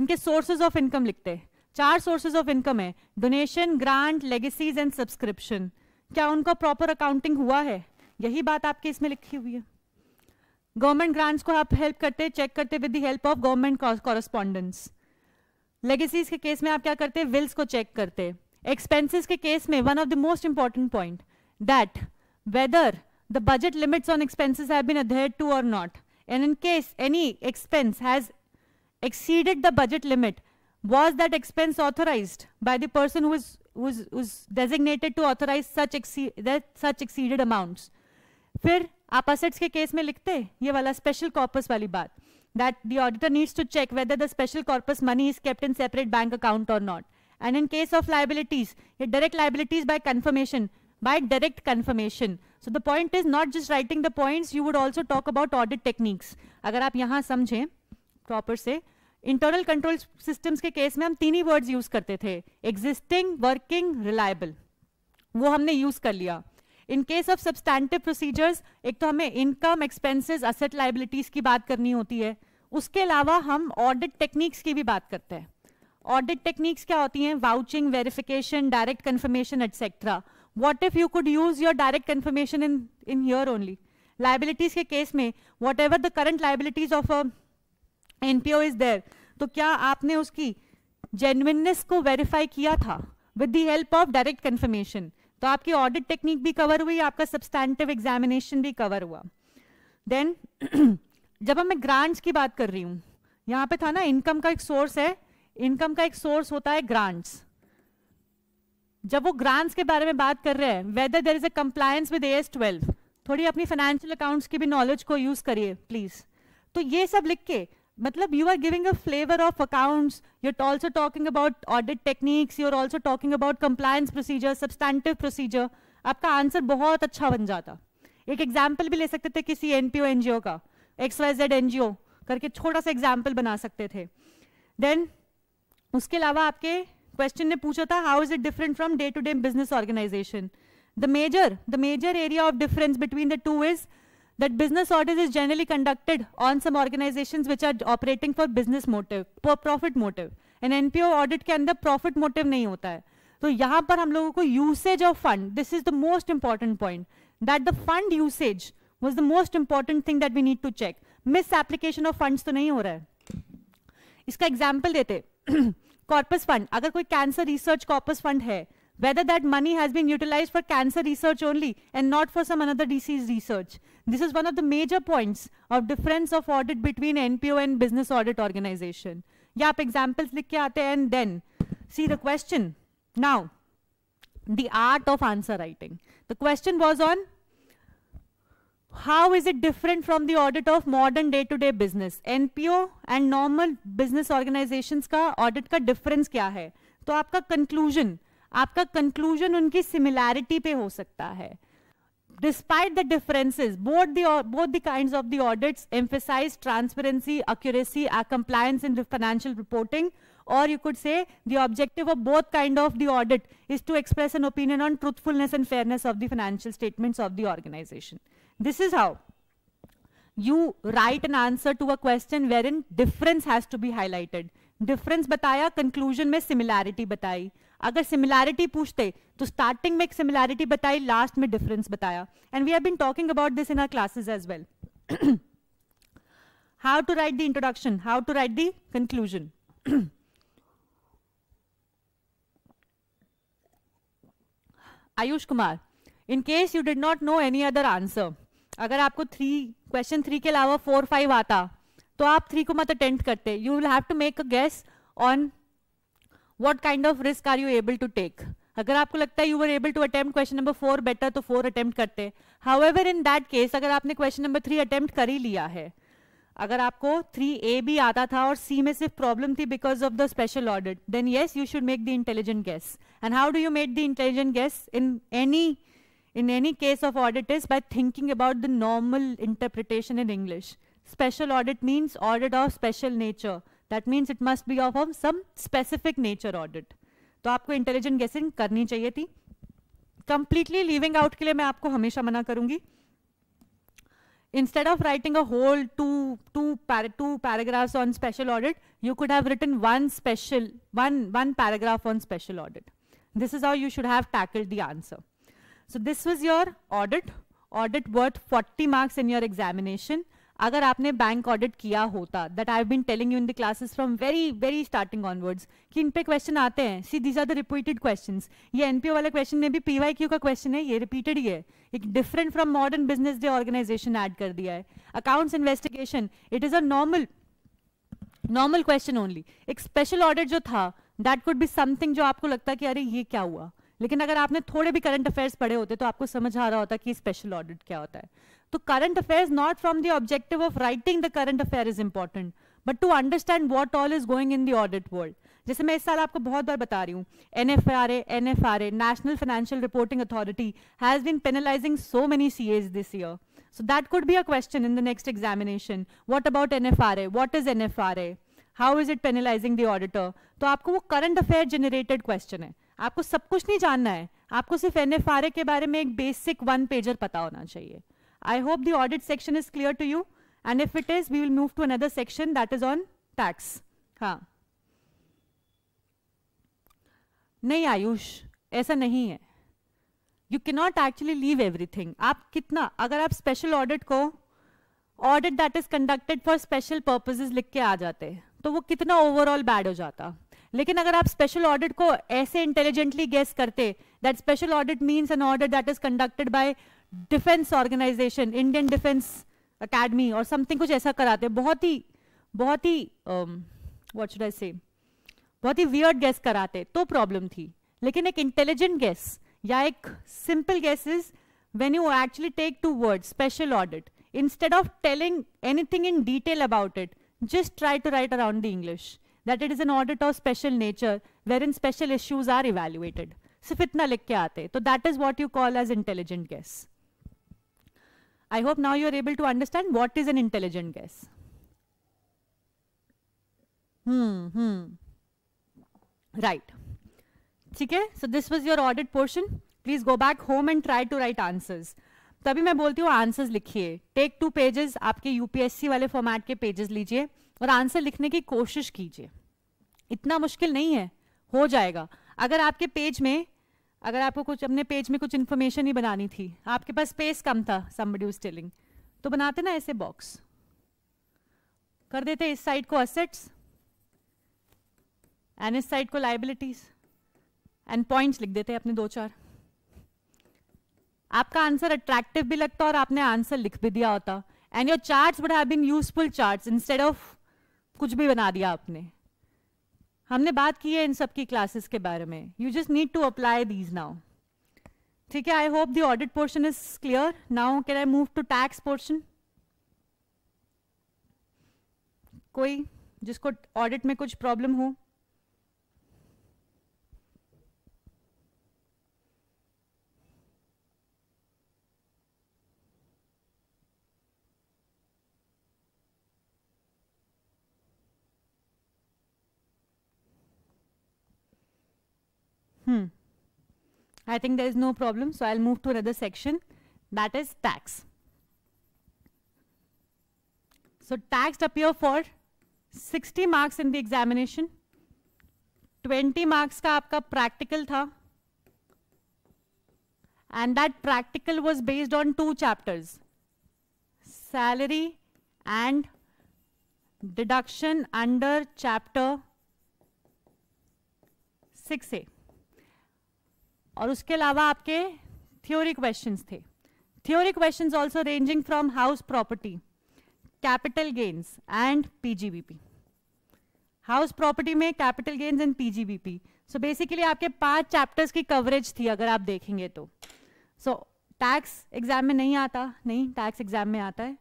इनके सोर्सेज ऑफ इनकम लिखते हैं चार सोर्सेज ऑफ इनकम है donation grant legacies and subscription क्या उनका प्रॉपर अकाउंटिंग हुआ है यही बात आपके इसमें लिखी हुई है गवर्नमेंट ग्रांट्स को आप हेल्प करते चेक करते with the help of government correspondents legacies के केस में आप क्या करते विल्स को चेक करते एक्सपेंसिस के केस में one of the most important point that whether the budget limits on expenses to और not and in case any expense has exceeded the budget limit was that expense authorise by the person designated to authorise such exceed such exceeded amount फिर आप assets के case में लिखते ये वाला special corpus वाली बात that the auditor needs to check whether the special corpus money is kept in separate bank account और not and in case of liabilities ये direct liabilities by confirmation by direct confirmation so the point is not just writing the point you would also talk about audit techniques अगर आप यहां समझें proper से internal control system के case में हम तीन ही वर्ड्स यूज करते थे एग्जिस्टिंग वर्किंग रिलायबल वो हमने यूज कर लिया in case of substantive procedures एक तो हमें इनकम एक्सपेंसेस असेट लाइबिलिटीज की बात करनी होती है उसके अलावा हम ऑडिट टेक्निक्स की भी बात करते हैं ऑडिट टेक्निक्स क्या होती हैं vouching verification direct confirmation etcetera what if you could use your direct confirmation in in here only liabilities के केस में whatever the current liabilities of P O is there तो क्या आपने उसकी genuineness को वेरीफाई किया था with the help of direct confirmation तो आपकी ऑडिट टेक्निक भी कवर हुई आपका सब्सटैंडिव एग्जामिनेशन भी कवर हुआ देन जब हम मैं ग्रांट्स की बात कर रही हूँ यहाँ पे था ना इनकम का एक सोर्स है इनकम का एक सोर्स होता है ग्रांट्स जब वो ग्रांट्स के बारे में बात कर रहे हैं whether there is a compliance with S twelve थोड़ी अपनी फाइनेंशियल अकाउंट्स की भी नॉलेज को यूज करिए प्लीज तो ये सब लिख के are giving a flavour of accounts you are also talking about audit techniques you are also talking about compliance procedure substantive procedure आपका आंसर बहुत अच्छा बन जाता एक एग्जाम्पल भी ले सकते थे किसी एनपीओ एनजीओ का एक्स वाई जेड एनजीओ करके छोटा सा एग्जाम्पल बना सकते थे देन उसके अलावा आपके क्वेश्चन ने पूछा था how is it different from day to day business organisation the major the major area of difference between the two is that business audit is generally conducted on some organizations which are operating for business motive, for profit motive. an npo audit ke andar profit motive nahi hota hai तो यहाँ पर हम लोगों को usage of fund this is the most important point that the fund usage was the most important thing that we need to check misapplication of funds तो नहीं हो रहा है इसका एग्जाम्पल देते कॉर्पस फंड अगर कोई कैंसर रिसर्च कॉर्पस फंड है whether that money has been utilized for cancer research only and not for some another disease research This is one of the major points of difference of audit between NPO and business audit organization. या aap examples likh ke aate हैं and then see the question now the art of answer writing the question was on how is it different from the audit of modern day to day business npo and normal business organizations ka audit ka difference kya hai to aapka conclusion aapka conclusion unki similarity pe ho sakta hai Despite the differences, both the, both the kinds of the audits emphasize transparency, accuracy, uh, compliance in financial reporting, or you could say the objective of both kind of the audit is to express an opinion on truthfulness and fairness of the financial statements of the organization. This is how you write an answer to a question wherein difference has to be highlighted. Difference bataya, conclusion में similarity बताई. अगर similarity पूछते तो starting में एक similarity बताई last में difference बताया and we have been talking about this in our classes as well how to write the introduction how to write the conclusion Ayush Kumar in case you did not know any other answer अगर आपको three question three के अलावा four five आता तो आप three को मत attend करते you will have to make a guess on what kind of risk are you able to take अगर आपको लगता है you are able to attempt question number four better तो फोर अटेम्प्ट करते however in that case अगर आपने question number three attempt कर ही लिया है अगर आपको थ्री ए भी आता था और सी में सिर्फ प्रॉब्लम थी because of the special audit then yes you should make the intelligent guess and how do you make the intelligent guess in any in any case of audit is by thinking about the normal interpretation in English special audit means audit of special nature that means it must be of of some specific nature audit तो आपको intelligent गेसिंग करनी चाहिए थी completely leaving out के लिए मैं आपको हमेशा मना करूंगी instead of writing a whole two two two paragraphs on special audit you could have written one special one one paragraph on special audit this is how you should have tackled the answer so this was your audit audit worth forty marks in your examination अगर आपने bank audit किया होता that I been telling you in the classes from very very starting onwards कि इन पे question आते हैं see these are the repeated question ये NPO वाले क्वेश्चन में भी पीवाईक्यू का क्वेश्चन है ये रिपीटेड ही है एक different from modern business day organisation add कर दिया है accounts investigation it is a normal normal question only एक स्पेशल ऑर्डर जो था दैट कुड बी समथिंग जो आपको लगता कि अरे ये क्या हुआ लेकिन अगर आपने थोड़े भी करंट अफेयर्स पढ़े होते तो आपको समझ आ रहा होता कि स्पेशल ऑडिट क्या होता है तो affair affairs not from the objective of writing the current affair is important but to understand what all is going in the audit world जैसे मैं इस साल आपको बहुत बार बता रही हूँ N F R A N F R A national financial reporting authority has been penalising so many CAs this year so that could be a question in the next examination what about N F R A what is N F R A how is it penalising the auditor तो आपको वो current affair generated question है आपको सब कुछ नहीं जानना है आपको सिर्फ एन एफ आर ए के बारे में एक बेसिक वन पेजर पता होना चाहिए I hope the audit section is clear to you. And if it is, we will move to another section that is on tax. हाँ नहीं आयुष ऐसा नहीं है यू के नॉट एक्चुअली लीव एवरीथिंग आप कितना अगर आप स्पेशल ऑडिट को audit that is conducted for special purposes लिख के आ जाते तो वो कितना ओवरऑल बैड हो जाता लेकिन अगर आप स्पेशल ऑडिट को ऐसे इंटेलिजेंटली गेस करते that special audit means an audit that is conducted by defence organisation Indian defence academy और समथिंग कुछ ऐसा कराते बहुत ही बहुत ही वॉच डे से बहुत ही वियर्ड गैस कराते तो प्रॉब्लम थी लेकिन एक इंटेलिजेंट गैस या एक simple guess is when you actually take two word special audit instead of telling anything in detail about it just try to write around the English that it is an audit of special nature where in special issues are evaluated सिर्फ इतना लिख के आते तो that is what you call as intelligent guess I hope now you are able to understand what is an intelligent guess. Hmm, hmm. Right. theek hai so this was your audit portion. Please go back home and try to write answers. तभी मैं बोलती हूँ answers लिखिए take two pages आपके UPSC वाले format के pages लीजिए और आंसर लिखने की कोशिश कीजिए इतना मुश्किल नहीं है हो जाएगा अगर आपके पेज में अगर आपको कुछ अपने पेज में कुछ इन्फॉर्मेशन ही बनानी थी आपके पास स्पेस कम था समबडी उज टेलिंग तो बनाते ना ऐसे बॉक्स कर देते इस साइड को असेट्स एंड इस साइड को लाइबिलिटीज एंड पॉइंट्स लिख देते अपने दो चार आपका आंसर अट्रैक्टिव भी लगता और आपने आंसर लिख भी दिया होता and your charts would have been useful charts instead of कुछ भी बना दिया आपने हमने बात की है इन सब की क्लासेस के बारे में you just need to apply these now ठीक है I hope the audit portion is clear now can I move to tax portion कोई जिसको ऑडिट में कुछ प्रॉब्लम हो I think there is no problem. So I'll move to another section that is tax. So tax appear for 60 marks in the examination. 20 marks ka आपका practical tha, And that practical was based on two chapters. Salary and deduction under chapter 6A. और उसके अलावा आपके theory questions थे theory questions also ranging from house property capital gains and PGBP house property में capital gains and PGBP so basically आपके पांच chapters की coverage थी अगर आप देखेंगे तो सो टैक्स एग्जाम में नहीं आता नहीं टैक्स एग्जाम में आता है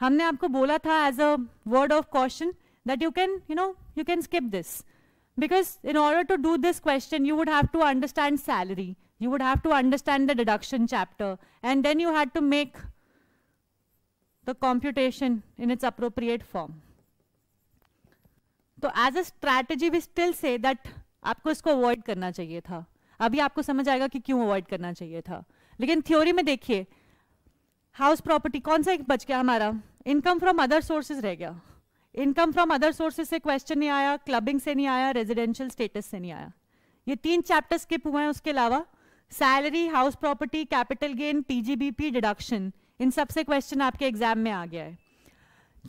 हमने आपको बोला था as a word of question that you can you know you can skip this because in order to do this question you would have to understand salary you would have to understand the deduction chapter and then you had to make the computation in its appropriate form so as a strategy we still say that aapko isko avoid karna chahiye tha abhi aapko samajh aayega ki क्यों avoid karna chahiye tha lekin theory mein dekhiye house property kaun sa ek bach gaya hamara income from other sources reh gaya income from other sources से question नहीं आया clubbing से नहीं आया residential status से नहीं आया ये तीन चैप्टर स्किप हुए हैं उसके अलावा salary house property capital gain PGBP deduction इन सब से क्वेश्चन आपके एग्जाम में आ गया है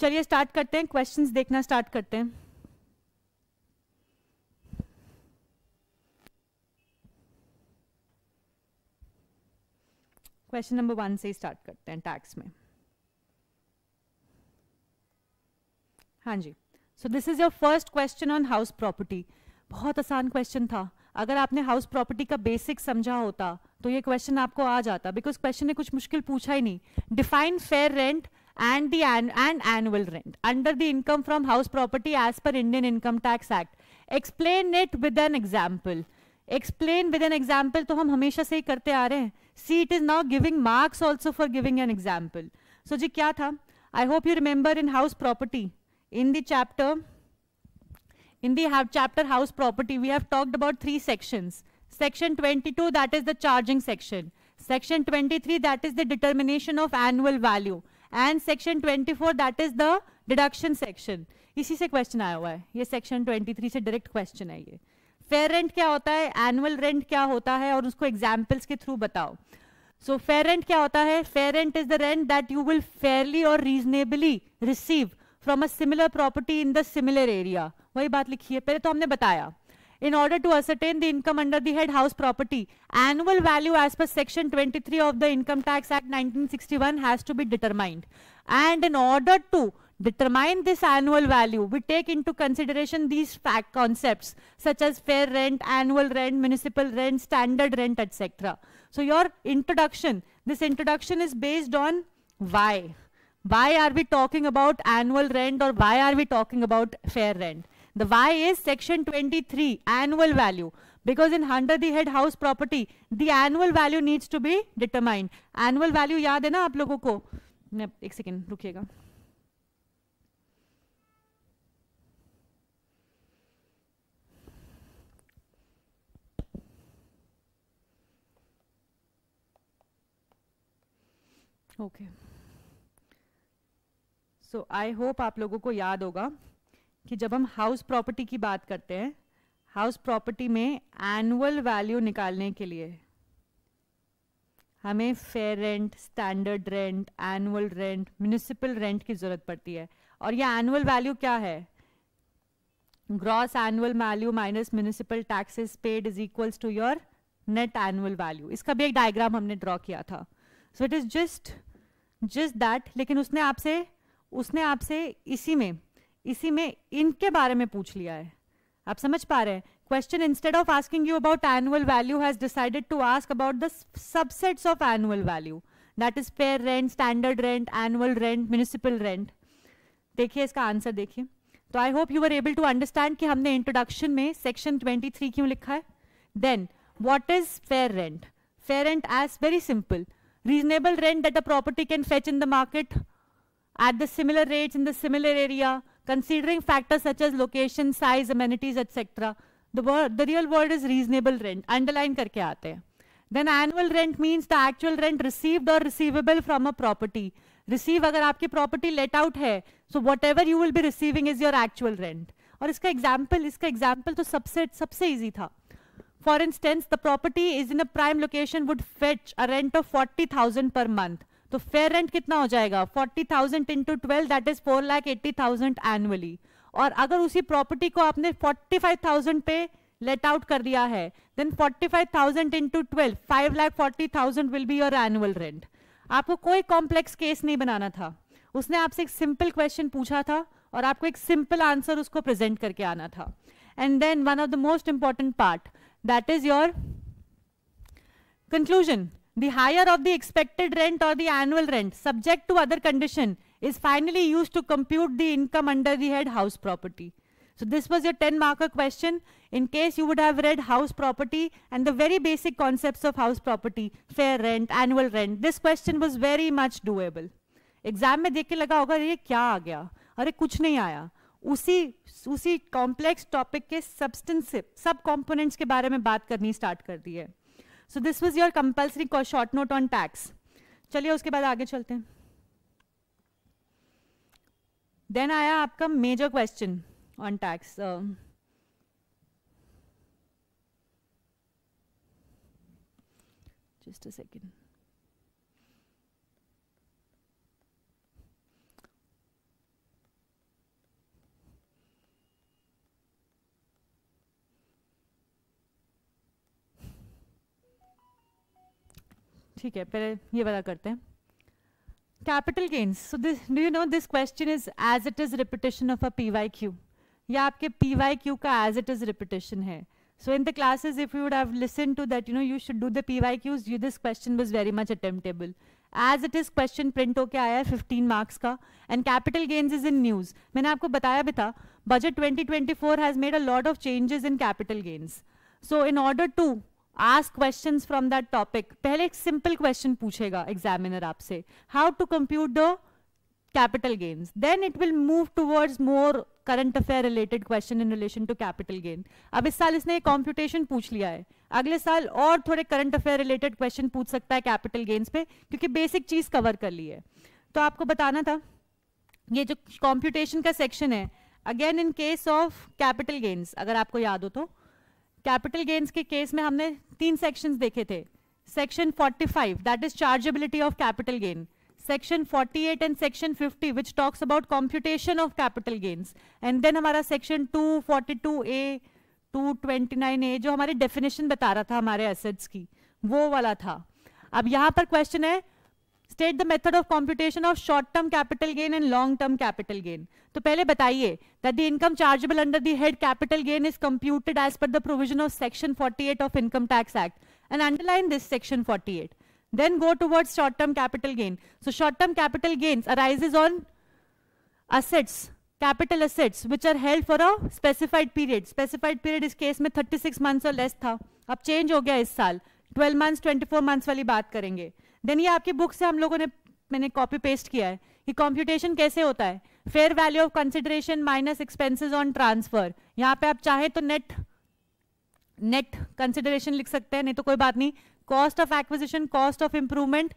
चलिए स्टार्ट करते हैं क्वेश्चंस देखना स्टार्ट करते हैं क्वेश्चन नंबर वन से स्टार्ट करते हैं टैक्स में हाँ जी so this is your first question on house property बहुत आसान क्वेश्चन था अगर आपने हाउस प्रॉपर्टी का बेसिक समझा होता तो ये क्वेश्चन आपको आ जाता बिकॉज क्वेश्चन ने कुछ मुश्किल पूछा ही नहीं define fair rent and the and annual rent under the income from house property as per Indian income tax act explain it with an example explain with an example तो हम हमेशा से ही करते आ रहे हैं see it is not giving marks also for giving an example so जी क्या था I hope you remember in house property in the chapter in the have chapter house property we have talked about three sections section 22 that is the charging section section 23 that is the determination of annual value and section 24 that is the deduction section इसी से question आया हुआ है ये section 23 से direct question है ये fair rent क्या होता है एनुअल रेंट क्या होता है और उसको एग्जांपल्स के थ्रू बताओ सो फेयर रेंट क्या होता है fair rent is the rent that you will fairly और reasonably receive From a similar property in the similar area. वही बात लिखी है पहले तो हमने बताया in order to ascertain the income under the head house property annual value as per section 23 of the income tax act 1961 has to be determined and in order to determine this annual value we take into consideration these fact concepts such as fair rent annual rent municipal rent standard rent etc so your introduction this introduction is based on why why are we talking about annual rent or why are we talking about fair rent? The why is section 23, annual value. Because in under the head house property, the annual value needs to be determined. Annual value याद dena ना आप लोगों को एक Okay. So I hope आप लोगों को याद होगा कि जब हम हाउस प्रॉपर्टी की बात करते हैं हाउस प्रॉपर्टी में एनुअल वैल्यू निकालने के लिए हमें fair rent standard rent annual rent municipal rent की ज़रूरत पड़ती है और यह एनुअल वैल्यू क्या है gross annual value minus municipal taxes paid is equals to your net annual value इसका भी एक डायग्राम हमने ड्रॉ किया था so it is just just that लेकिन उसने आपसे उसने आपसे इसी में इसी में इनके बारे में पूछ लिया है आप समझ पा रहे हैं question instead of asking you about annual value has decided to ask about the subsets of annual value that is fair rent standard rent annual rent municipal rent देखिए इसका आंसर देखिए तो I hope you are able to understand कि हमने introduction में section twenty three क्यों लिखा है then what is fair rent fair rent as very simple reasonable rent that a property can fetch in the market at the similar rates in the similar area, considering factors such as location, size, amenities, etc. The, the real world is reasonable rent. Underline करके आते हैं. Then annual rent means the actual rent received or receivable from a property. Receive अगर आपकी property let out है, so whatever you will be receiving is your actual rent. और इसका example, इसका example तो सबसे सबसे easy था. For instance, the property is in a prime location would fetch a rent of 40,000 per month. तो fair rent कितना हो जाएगा forty thousand into twelve that is four lakh eighty thousand annually और अगर उसी प्रॉपर्टी को आपने फोर्टी फाइव थाउजेंड पे लेट आउट कर दिया है then forty five thousand into twelve five lakh forty thousand will be your annual rent आपको कोई कॉम्प्लेक्स केस नहीं बनाना था उसने आपसे एक सिंपल क्वेश्चन पूछा था और आपको एक सिंपल आंसर उसको प्रेजेंट करके आना था and then one of the most important part that is your conclusion The higher of the expected rent or the annual rent, subject to other condition, is finally used to compute the income under the head house property. So this was your 10 marker question. In case you would have read house property and the very basic concepts of house property, fair rent, annual rent, this question was very much doable. Exam में dekhe के लगा होगा kya क्या आ गया अरे कुछ नहीं usi उसी उसी कॉम्प्लेक्स टॉपिक के सब्सटेंस सब कॉम्पोनेंट्स के बारे में बात करनी so this was your compulsory short note on tax चलिए उसके बाद आगे चलते हैं देन आया आपका major question on tax just a second ठीक है पहले ये बता करते हैं capital gains so this do you know this question is as it is repetition of a P Q या आपके पी क्यू का एज इट इज रिपीटेशन है so in the classes if you have listen to that you know you should do the P Qs you this question was very much attemptable as it is question print होके आया है fifteen marks का and capital gains is in news मैंने आपको बताया भी था budget twenty twenty four has made a lot of changes in capital gains so in order to ask question from that topic पहले एक सिंपल क्वेश्चन पूछेगा examiner आपसे how to compute the capital gains then it will move towards more current affair related question in relation to capital gain अब इस साल इसने computation पूछ लिया है अगले साल और थोड़े करंट अफेयर रिलेटेड क्वेश्चन पूछ सकता है कैपिटल गेन्स पे क्योंकि बेसिक चीज कवर कर ली है तो आपको बताना था ये जो कॉम्प्यूटेशन का सेक्शन है again in case of capital gains अगर आपको याद हो तो कैपिटल गेन्स के केस में हमने तीन सेक्शंस देखे थे section 45 that is chargeability of capital gain section 48 and section 50 which talks about computation of capital gains and then हमारा सेक्शन 242 ए 229 ए जो हमारे डेफिनेशन बता रहा था हमारे एसेट्स की वो वाला था अब यहाँ पर क्वेश्चन है state the method of computation of short term capital gain and long term capital gain to pehle bataiye that the income chargeable under the head capital gain is computed as per the provision of section 48 of income tax act and underline this section 48 then go towards short term capital gain so short term capital gains arises on assets capital assets which are held for a specified period specified period is case mein 36 months or less tha ab change ho gaya is saal 12 months 24 months wali baat karenge then ये आपकी book से हम लोगों ने मैंने copy paste किया है कि कॉम्प्यूटेशन कैसे होता है fair value of consideration minus expenses on transfer यहाँ पे आप चाहे तो नेट नेट कंसिडरेशन लिख सकते हैं नहीं तो कोई बात नहीं cost of acquisition cost of improvement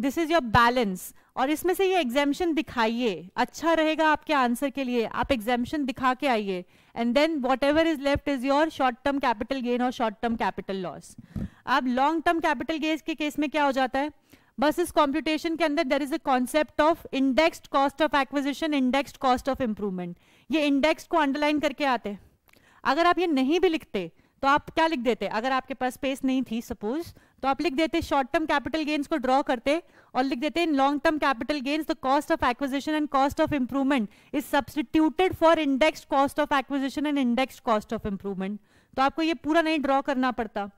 this is your balance और इसमें से ये एग्जामेशन दिखाइए अच्छा रहेगा आपके आंसर के लिए आप एग्जामेशन दिखा के आइए and then whatever is left is your short term capital gain और शॉर्ट टर्म कैपिटल लॉस अब लॉन्ग टर्म कैपिटल गेन के केस में क्या हो जाता है बस इस कॉम्प्यूटेशन के अंदर there is a concept of indexed cost of acquisition indexed cost of improvement ये इंडेक्स को अंडरलाइन करके आते हैं अगर आप ये नहीं भी लिखते तो आप क्या लिख देते अगर आपके पास स्पेस नहीं थी सपोज तो आप लिख देते शॉर्ट टर्म कैपिटल गेन्स को ड्रॉ करते और लिख देते in long term capital gains the cost of acquisition and cost of improvement is substituted for index cost of acquisition and index cost of improvement तो आपको ये पूरा नहीं ड्रॉ करना पड़ता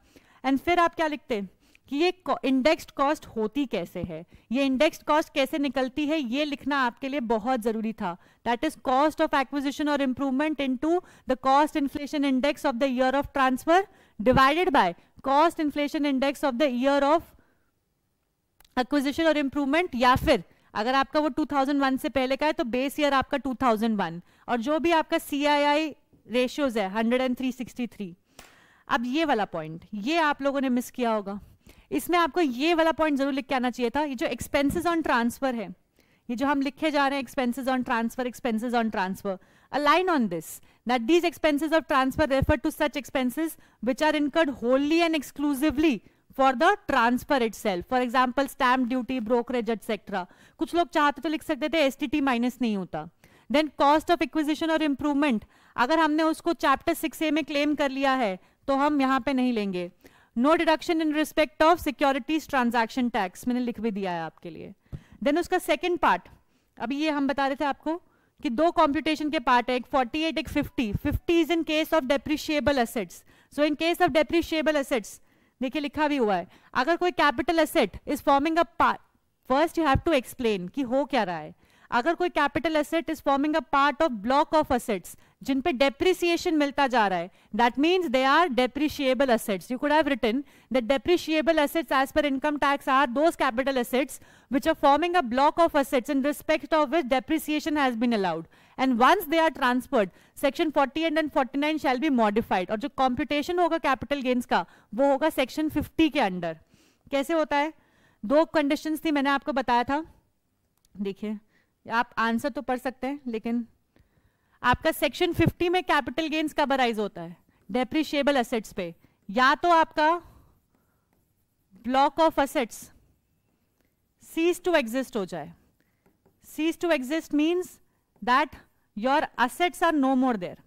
एंड फिर आप क्या लिखते हैं कि ये इंडेक्स्ड कॉस्ट होती कैसे है ये इंडेक्स्ड कॉस्ट कैसे निकलती है ये लिखना आपके लिए बहुत जरूरी था that is cost of acquisition और in into the cost inflation index of the year of transfer divided by cost inflation index of the year of acquisition और इंप्रूवमेंट या फिर अगर आपका वो 2001 से पहले का है तो बेस ईयर आपका 2001 और जो भी आपका सी आई आई रेशियोज है hundred and three sixty three अब ये वाला पॉइंट ये आप लोगों ने मिस किया होगा इसमें आपको ये वाला पॉइंट जरूर लिख के आना चाहिए था ये जो एक्सपेंसिस ऑन ट्रांसफर है ये जो हम लिखे जा रहे हैं expenses on transfer expenses on transfer on this that these expenses of transfer refer to such expenses which are incurred incurred and exclusively for the transfer itself for example stamp duty brokerage etcetera कुछ लोग चाहते तो लिख सकते थे S T minus नहीं होता then cost of acquisition और इम्प्रूवमेंट अगर हमने उसको चैप्टर सिक्स ए में क्लेम कर लिया है तो हम यहाँ पे नहीं लेंगे no deduction in respect of securities transaction tax मैंने लिख भी दिया है आपके लिए देन उसका सेकेंड पार्ट अभी ये हम बता रहे थे आपको कि दो कॉम्प्यूटेशन के पार्ट है एक 48 एक 50 50 is in case of depreciable assets so in case of depreciable assets देखिए लिखा भी हुआ है अगर कोई capital asset is forming a part first you have to explain कि हो क्या रहा है अगर कोई capital asset is forming a part of block of assets जिन पे डेप्रिसिएशन मिलता जा रहा है that means they are depreciable assets you could have written the depreciable assets as per income tax are those capital assets which are forming a block of assets in respect of which depreciation has been allowed and once they are transferred section 48 and 49 shall be modified और जो competition होगा capital gains का वो होगा section 50 के under कैसे होता है दो कंडीशंस थी मैंने आपको बताया था देखिए आप आंसर तो पढ़ सकते हैं लेकिन आपका सेक्शन 50 में कैपिटल गेन्स का बराइज होता है डेप्रिशिएबल असेट्स पे या तो आपका block of assets cease to exist हो जाए cease to exist means that your assets are no more there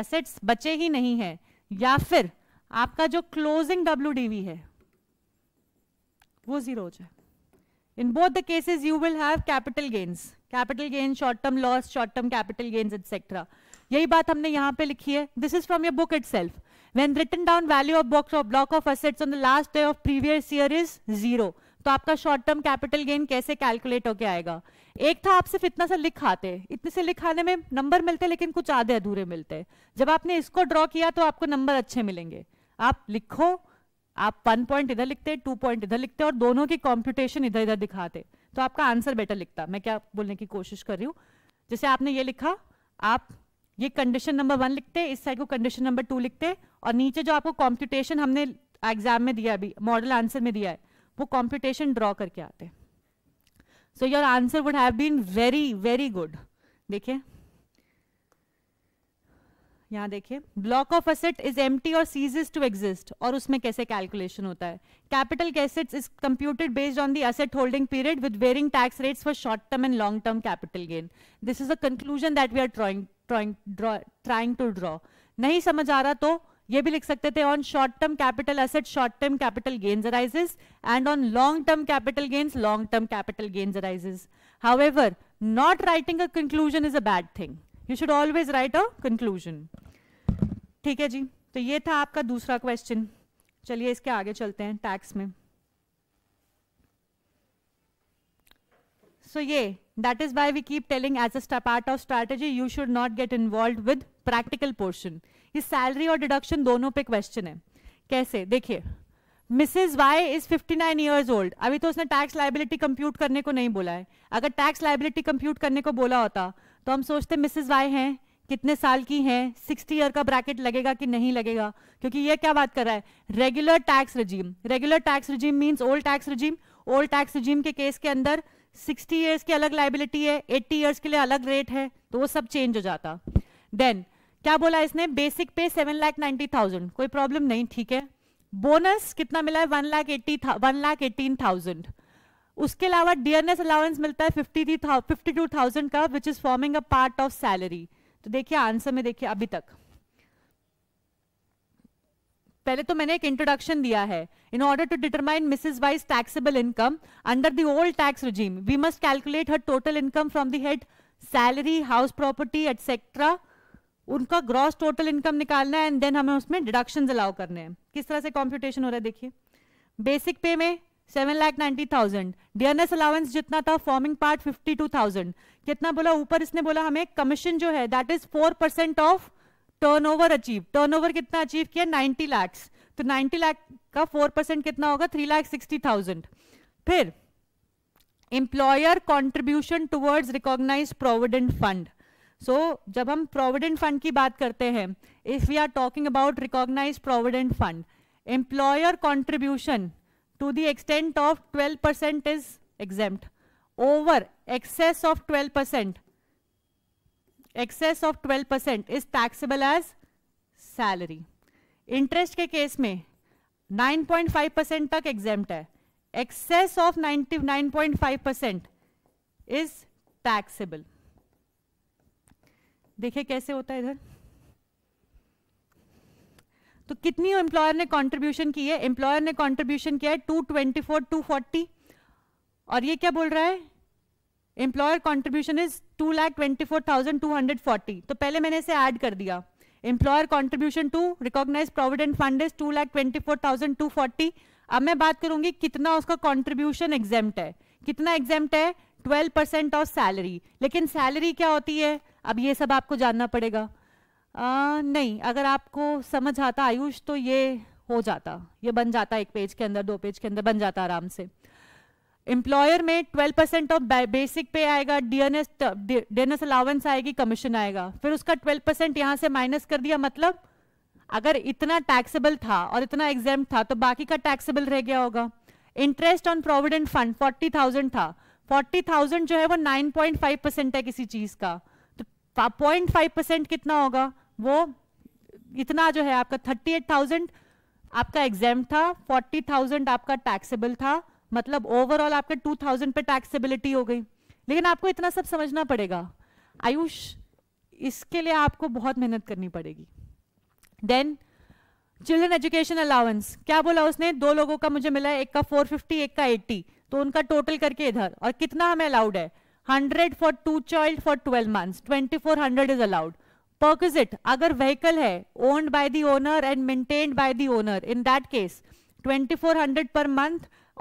assets बचे ही नहीं है या फिर आपका जो क्लोजिंग डब्ल्यू है वो जीरो हो जाए in both the cases you will have capital gains capital gain short term loss short term capital gains etcetera यही बात हमने यहाँ पे लिखी है this is from your book itself when written down value of box of block of assets on the last day of previous year is zero तो आपका short term capital gain कैसे कैलकुलेट होके आएगा एक था आप सिर्फ इतना सा लिखाते इतने से लिखाने में नंबर मिलते लेकिन कुछ आधे अधूरे मिलते जब आपने इसको ड्रॉ किया तो आपको नंबर अच्छे मिलेंगे आप लिखो आप वन पॉइंट इधर लिखते टू पॉइंट इधर लिखते और दोनों की कॉम्प्यूटेशन इधर इधर दिखाते तो आपका आंसर बेटर लिखता मैं क्या बोलने की कोशिश कर रही हूँ जैसे आपने ये लिखा आप ये कंडीशन नंबर वन लिखते इस साइड को कंडीशन नंबर टू लिखते और नीचे जो आपको कॉम्प्यूटेशन हमने एग्जाम में दिया अभी मॉडल आंसर में दिया है वो कॉम्प्यूटेशन ड्रॉ करके आते so your answer would have been very very good देखिए यहाँ देखिए ब्लॉक ऑफ असेट इज टी और सीजेस टू एग्जिस्ट और उसमें कैसे कैलकुलेशन होता है capital asset is computed based on the asset holding period with varying tax rates for short term and long term capital gain this is a conclusion that we are drawing trying to draw नहीं समझ आ रहा तो ये भी लिख सकते थे on short term capital asset short term capital gains arises and on long term capital gains long term capital gains arises ever not writing a conclusion is a bad thing you should always write a conclusion ठीक है जी तो ये था आपका दूसरा question चलिए इसके आगे चलते हैं टैक्स में सो ये that is why we keep telling as a part of strategy you should not get involve with practical portion ये सैलरी और डिडक्शन दोनों पे क्वेश्चन है कैसे देखिए Mrs Y is 59 nine years old अभी तो उसने टैक्स लाइबिलिटी कंप्यूट करने को नहीं बोला है अगर टैक्स लाइबिलिटी कंप्यूट करने को बोला होता तो हम सोचते मिसेज वाई हैं कितने साल की हैं 60 ईयर का ब्रैकेट लगेगा कि नहीं लगेगा क्योंकि ये क्या बात कर रहा है regular tax regime regular tax regime means old tax regime old tax regime के केस के अंदर 60 ईयर्स की अलग लाइबिलिटी है 80 ईयर्स के लिए अलग रेट है तो वो सब चेंज हो जाता देन क्या बोला इसने basic pay seven lakh ninety thousand कोई प्रॉब्लम नहीं ठीक है बोनस कितना मिला है one lakh eighty one lakh eighteen thousand उसके अलावा डियरनेस अलाउंस मिलता है fifty three fifty two thousand का which is forming a part of salary तो देखिए आंसर में देखिए अभी तक पहले तो मैंने एक इंट्रोडक्शन दिया है in order to determine Mrs Y's taxable income under the old tax regime we must calculate her total income from the head salary house property etcetera उनका ग्रॉस टोटल इनकम निकालना है एंड देन हमें उसमें deduction allow करने हैं किस तरह से कॉम्प्यूटेशन हो रहा है देखिए बेसिक पे में seven lakh ninety thousand dearness allowance जितना था forming part fifty two thousand कितना बोला ऊपर इसने बोला हमें कमीशन जो है that is four percent of turnover achieve turnover कितना अचीव किया 90 लैक्स तो 90 लाख का फोर परसेंट कितना होगा थ्री लाख सिक्सटी थाउजेंड फिर employer contribution towards recognise provident fund so जब हम प्रोविडेंट फंड की बात करते हैं if we are talking about recognise provident fund employer contribution to the extent of 12% is exempt. Over excess of 12%, excess of 12% is taxable as salary. Interest के case में 9.5% तक exempt है. Excess of 99.5% is taxable. देखिए कैसे होता है इधर तो कितनी एम्प्लॉयर ने कंट्रीब्यूशन की है एम्प्लॉयर ने कंट्रीब्यूशन किया है two twenty four two forty और ये क्या बोल रहा है employer contribution is two lakh twenty four thousand two hundred forty तो पहले मैंने इसे ऐड कर दिया employer contribution to recognise provident fund is two lakh twenty four thousand two forty अब मैं बात करूंगी कितना उसका कॉन्ट्रीब्यूशन एग्जेम्ट है कितना एग्जेम्ट है ट्वेल्व परसेंट ऑफ सैलरी लेकिन सैलरी क्या होती है अब ये सब आपको जानना पड़ेगा आ, नहीं अगर आपको समझ आता आयुष तो ये हो जाता ये बन जाता एक पेज के अंदर दो पेज के अंदर बन जाता आराम से एम्प्लॉयर में 12 परसेंट ऑफ बेसिक पे आएगा डीएनएस डीएनएस अलाउंस आएगी कमीशन आएगा फिर उसका 12 परसेंट यहाँ से माइनस कर दिया मतलब अगर इतना टैक्सेबल था और इतना एग्जाम था तो बाकी का टैक्सेबल रह गया होगा इंटरेस्ट ऑन प्रोविडेंट फंड 40,000 था 40,000 जो है वो 9.5 परसेंट है किसी चीज का पॉइंट फाइव परसेंट कितना होगा वो इतना जो है आपका थर्टी एट थाउजेंड आपका एग्जाम था फोर्टी थाउजेंड आपका टैक्सेबल था मतलब ओवरऑल आपके टू थाउजेंड पे टैक्सेबिलिटी हो गई लेकिन आपको इतना सब समझना पड़ेगा आयुष इसके लिए आपको बहुत मेहनत करनी पड़ेगी देन चिल्ड्रन एजुकेशन अलाउंस क्या बोला उसने दो लोगों का मुझे मिला एक का 450 एक का 80 तो उनका टोटल करके इधर और कितना हमें अलाउड है hundred for two child for twelve month twenty four hundred is allowed perquisite अगर व्हीकल है owned by the owner and maintained by the owner in that case twenty four hundred per month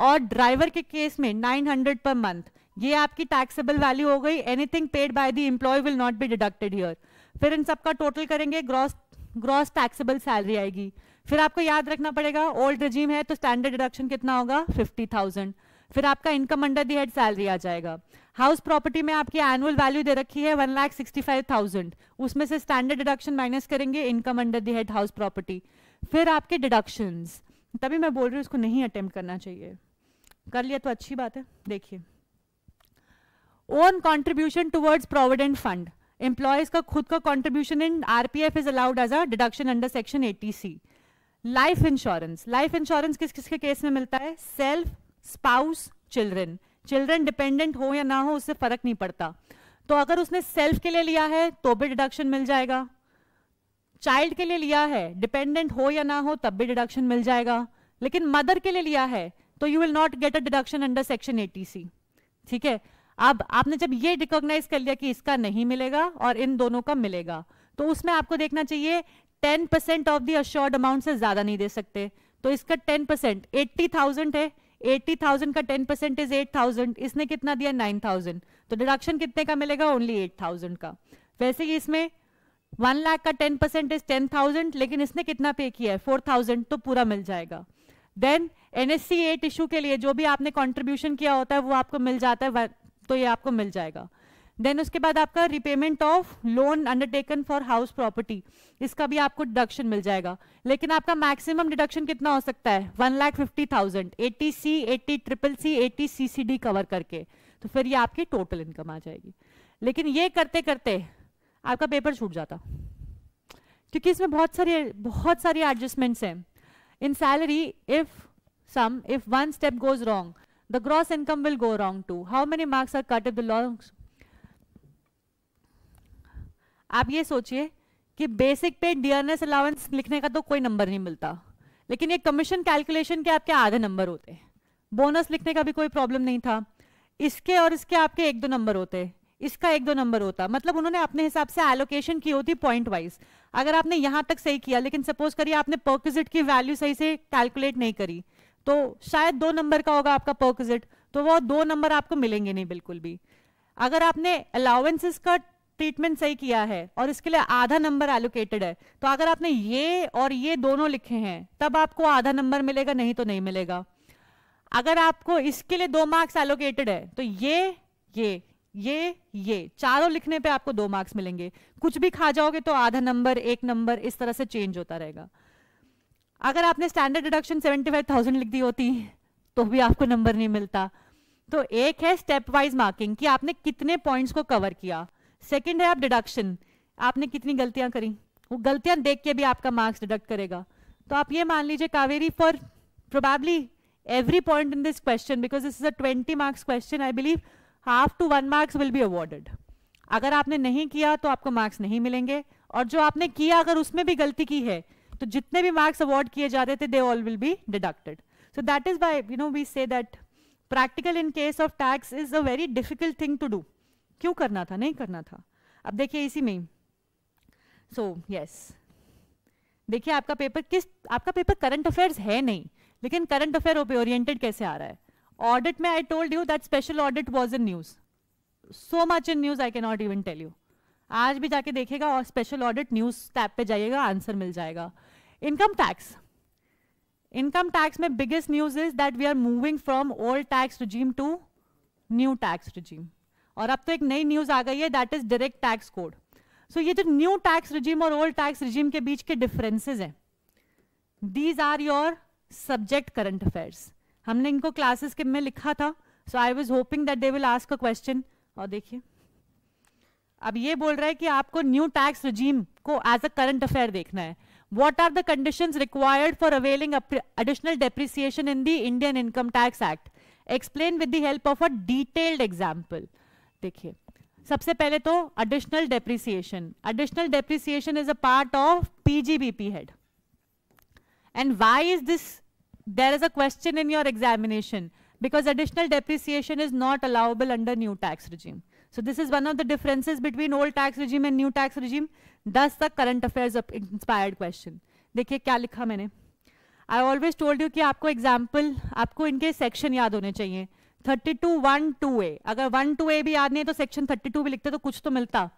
और driver के case में nine hundred per month ये आपकी taxable value हो गई anything paid by the employee will not be deducted here फिर इन सबका टोटल करेंगे ग्रॉस ग्रॉस टैक्सेबल सैलरी आएगी फिर आपको याद रखना पड़ेगा ओल्ड रिजीम है तो स्टैंडर्ड डिडक्शन कितना होगा फिफ्टी थाउजेंड फिर आपका income under the head salary आ जाएगा हाउस प्रॉपर्टी में आपकी एनुअल वैल्यू दे रखी है one lakh sixty five thousand उसमें से स्टैंडर्ड डिडक्शन माइनस करेंगे income under the head house property फिर आपके डिडक्शन तभी मैं बोल रही हूँ उसको नहीं अटेम्प्ट करना चाहिए कर लिया तो अच्छी बात है देखिए own contribution towards provident fund employees का खुद का contribution in RPF is allowed as a deduction under section eighty C life insurance life insurance किस किसके केस में मिलता है self spouse children children dependent हो या ना हो उससे फर्क नहीं पड़ता तो अगर उसने सेल्फ के लिए लिया है तो भी डिडक्शन मिल जाएगा चाइल्ड के लिए लिया है डिपेंडेंट हो या ना हो तब भी डिडक्शन मिल जाएगा लेकिन मदर के लिए लिया है तो you will not get a deduction under section eighty C ठीक है अब आपने जब ये रिकॉग्नाइज कर लिया कि इसका नहीं मिलेगा और इन दोनों का मिलेगा तो उसमें आपको देखना चाहिए ten percent of the assured amount से ज्यादा नहीं दे सकते तो इसका टेन परसेंट एट्टी थाउजेंड है एट्टी थाउजेंड का ten percent is eight thousand इसने कितना दिया नाइन थाउजेंड तो डिडक्शन कितने का मिलेगा ओनली एट थाउजेंड का वैसे ही इसमें वन लाख का ten percent is ten thousand लेकिन इसने कितना पे किया है फोर थाउजेंड तो पूरा मिल जाएगा then N S C eight issue के लिए जो भी आपने कॉन्ट्रीब्यूशन किया होता है वो आपको मिल जाता है तो ये आपको मिल जाएगा देन उसके बाद आपका repayment of loan undertaken for house property इसका भी आपको डिडक्शन मिल जाएगा लेकिन आपका मैक्सिमम डिडक्शन कितना हो सकता है one lakh fifty thousand eighty C eighty triple C eighty C C D cover करके तो फिर ये आपकी टोटल इनकम आ जाएगी लेकिन ये करते करते आपका पेपर छूट जाता क्योंकि इसमें बहुत सारी बहुत सारी एडजस्टमेंट्स हैं in salary if some if one step goes wrong the gross income will go wrong too how many marks are cut if the loss आप ये सोचिए कि बेसिक पे डियरनेस अलाउंस लिखने का तो कोई नंबर नहीं मिलता लेकिन ये कमीशन कैलकुलेशन के आपके आधे नंबर होते हैं बोनस लिखने का भी कोई प्रॉब्लम नहीं था इसके और इसके आपके एक दो नंबर होते इसका एक दो नंबर होता मतलब उन्होंने अपने हिसाब से एलोकेशन की होती पॉइंट वाइज अगर आपने यहाँ तक सही किया लेकिन सपोज करिए आपने पर्कजिट की वैल्यू सही से कैलकुलेट नहीं करी तो शायद दो नंबर का होगा आपका पर्कजिट तो वह दो नंबर आपको मिलेंगे नहीं बिल्कुल भी अगर आपने अलाउेंसेस का ट्रीटमेंट सही किया है और इसके लिए आधा नंबर एलोकेटेड है तो अगर आपने ये और ये दोनों लिखे हैं तब आपको आधा नंबर मिलेगा नहीं तो नहीं मिलेगा अगर आपको इसके लिए दो मार्क्स एलोकेटेड है तो ये ये ये ये चारों लिखने पे आपको दो मार्क्स मिलेंगे कुछ भी खा जाओगे तो आधा नंबर एक नंबर इस तरह से चेंज होता रहेगा अगर आपने standard deduction seventy five thousand लिख दी होती तो भी आपको नंबर नहीं मिलता तो एक है स्टेप वाइज मार्किंग कि आपने कितने पॉइंट्स को कवर किया सेकेंड है आप डिडक्शन आपने कितनी गलतियां करी वो गलतियां देख के भी आपका मार्क्स डिडक्ट करेगा तो आप ये मान लीजिए कावेरी for probably every point in this question because this is a twenty marks question I believe half to one marks will be awarded अगर आपने नहीं किया तो आपको मार्क्स नहीं मिलेंगे और जो आपने किया अगर उसमें भी गलती की है तो जितने भी मार्क्स अवॉर्ड किए जाते थे they all will be deducted so that is by you know we say that practical in case of tax is a very difficult thing to do क्यों करना था नहीं करना था अब देखिए इसी में सो so, यस yes. देखिए आपका पेपर किस आपका पेपर करंट अफेयर्स है नहीं लेकिन करंट अफेयर ओरिएंटेड कैसे आ रहा है ऑडिट में I told you that special audit was in news so much in news I can not even tell you आज भी जाके देखेगा और स्पेशल ऑडिट न्यूज टैब पे जाइएगा आंसर मिल जाएगा इनकम टैक्स इनकम टैक्स में biggest news is that we are moving from old tax regime to new tax regime और अब तो एक नई न्यूज़ आ गई है that is direct tax code so ये जो न्यू टैक्स रिजीम और ओल्ड टैक्स रिजीम के बीच के डिफरेंसेज हैं these are your subject current affairs हमने इनको क्लासेस के में लिखा था so I was hoping that they will ask a question और देखिए अब ये बोल रहा है कि आपको न्यू टैक्स रिजीम को एज अ करंट अफेयर देखना है what are the condition required for availing additional depreciation in the Indian income tax act explain with the help of a देखिए सबसे पहले तो additional depreciation additional depreciation is a part of PGBP head and why is this there is a question in your examination because additional depreciation is not allowable under new tax regime so this is one of the differences between old tax regime and new tax regime thus the current affairs inspired question देखिए क्या लिखा मैंने I always told you कि आपको example आपको इनके section याद होने चाहिए thirty two one two A अगर वन टू ए भी याद नहीं है तो सेक्शन थर्टी टू भी लिखते तो कुछ तो मिलता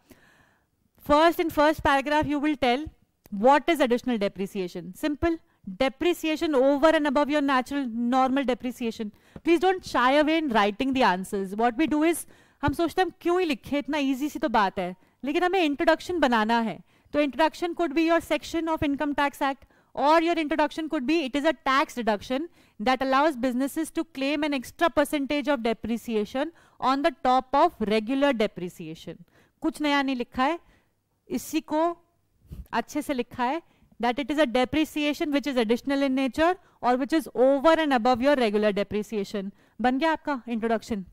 first in first paragraph you will tell what is additional depreciation simple depreciation over and above your natural normal depreciation please don't shy away in writing the answer what we do is हम सोचते हैं हम क्यों ही लिखे इतना easy सी तो बात है लेकिन हमें इंट्रोडक्शन बनाना है तो introduction could be your section of income tax act or your introduction could be it is a tax deduction that allows businesses to claim an extra percentage of depreciation on the top of regular depreciation kuch naya nahi likha hai isi ko acche se likha hai that it is a depreciation which is additional in nature or which is over and above your regular depreciation ban gaya aapka introduction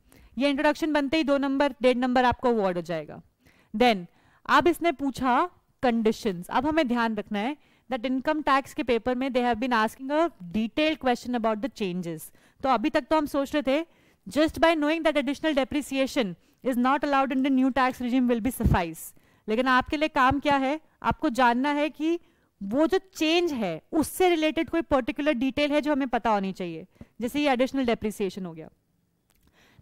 ye introduction bante hi do number date number aapko award ho jayega then ab isne pucha conditions ab hame dhyan rakhna hai that income tax के paper में they have been asking a detailed question about the changes तो अभी तक तो हम सोच रहे थे just by knowing that additional depreciation is not allowed in the new tax regime will be suffice लेकिन आपके लिए काम क्या है आपको जानना है कि वो जो चेंज है उससे रिलेटेड कोई पर्टिकुलर डिटेल है जो हमें पता होनी चाहिए जैसे ये एडिशनल डेप्रिसिएशन हो गया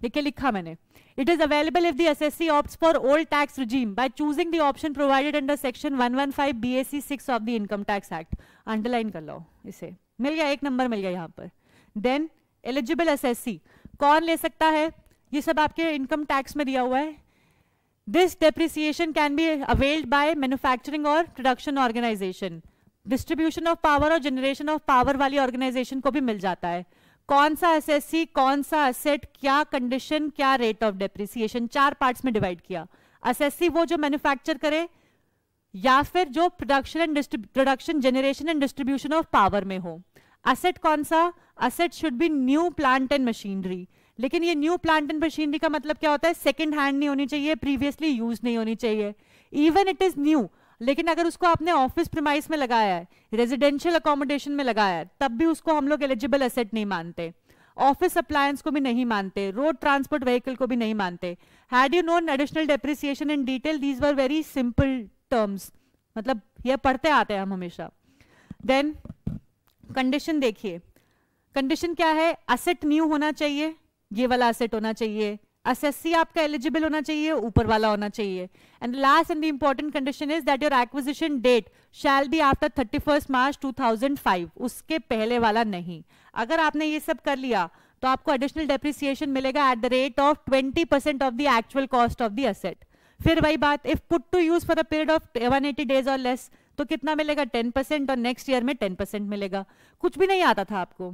देखिए लिखा मैंने It is available if the SSC opts for old tax regime by choosing the option provided under section 115 BAC 6 of the Income Tax Act. Underline कर लो इसे मिल गया एक नंबर मिल गया यहाँ पर देन एलिजिबल एसएससी कौन ले सकता है ये सब आपके इनकम टैक्स में दिया हुआ है this depreciation can be availed by manufacturing और production organisation distribution of power और जनरेशन ऑफ पावर वाली ऑर्गेनाइजेशन को भी मिल जाता है कौन सा एसएससी कौन सा असेट क्या कंडीशन क्या रेट ऑफ डेप्रिसिएशन चार पार्ट्स में डिवाइड किया एसएससी वो जो मैन्युफैक्चर करे या फिर जो production and production generation and distribution of power में हो असेट कौन सा asset should be new plant and machinery लेकिन ये न्यू प्लांट एंड मशीनरी का मतलब क्या होता है सेकेंड हैंड नहीं होनी चाहिए प्रीवियसली यूज नहीं होनी चाहिए इवन इट इज न्यू लेकिन अगर उसको आपने ऑफिस प्रमाइस में लगाया है रेजिडेंशियल अकोमोडेशन में लगाया है तब भी उसको हम लोग एलिजिबल एसेट नहीं मानते ऑफिस अप्लायंस को भी नहीं मानते रोड ट्रांसपोर्ट व्हीकल को भी नहीं मानते had you known additional depreciation in detail these were very simple terms मतलब यह पढ़ते आते हैं हम हमेशा देन कंडीशन देखिए कंडीशन क्या है असेट न्यू होना चाहिए ये वाला असेट होना चाहिए एसएससी आपका एलिजिबल होना चाहिए ऊपर वाला होना चाहिए and last and important condition is that your acquisition date shall be after thirty first March two thousand five उसके पहले वाला नहीं अगर आपने ये सब कर लिया तो आपको एडिशनल डेप्रिसिएशन मिलेगा at the rate of twenty percent of the actual cost of the asset फिर वही बात if put to use for a period of one eighty days और लेस तो कितना मिलेगा टेन परसेंट और नेक्स्ट ईयर में टेन परसेंट मिलेगा कुछ भी नहीं आता था आपको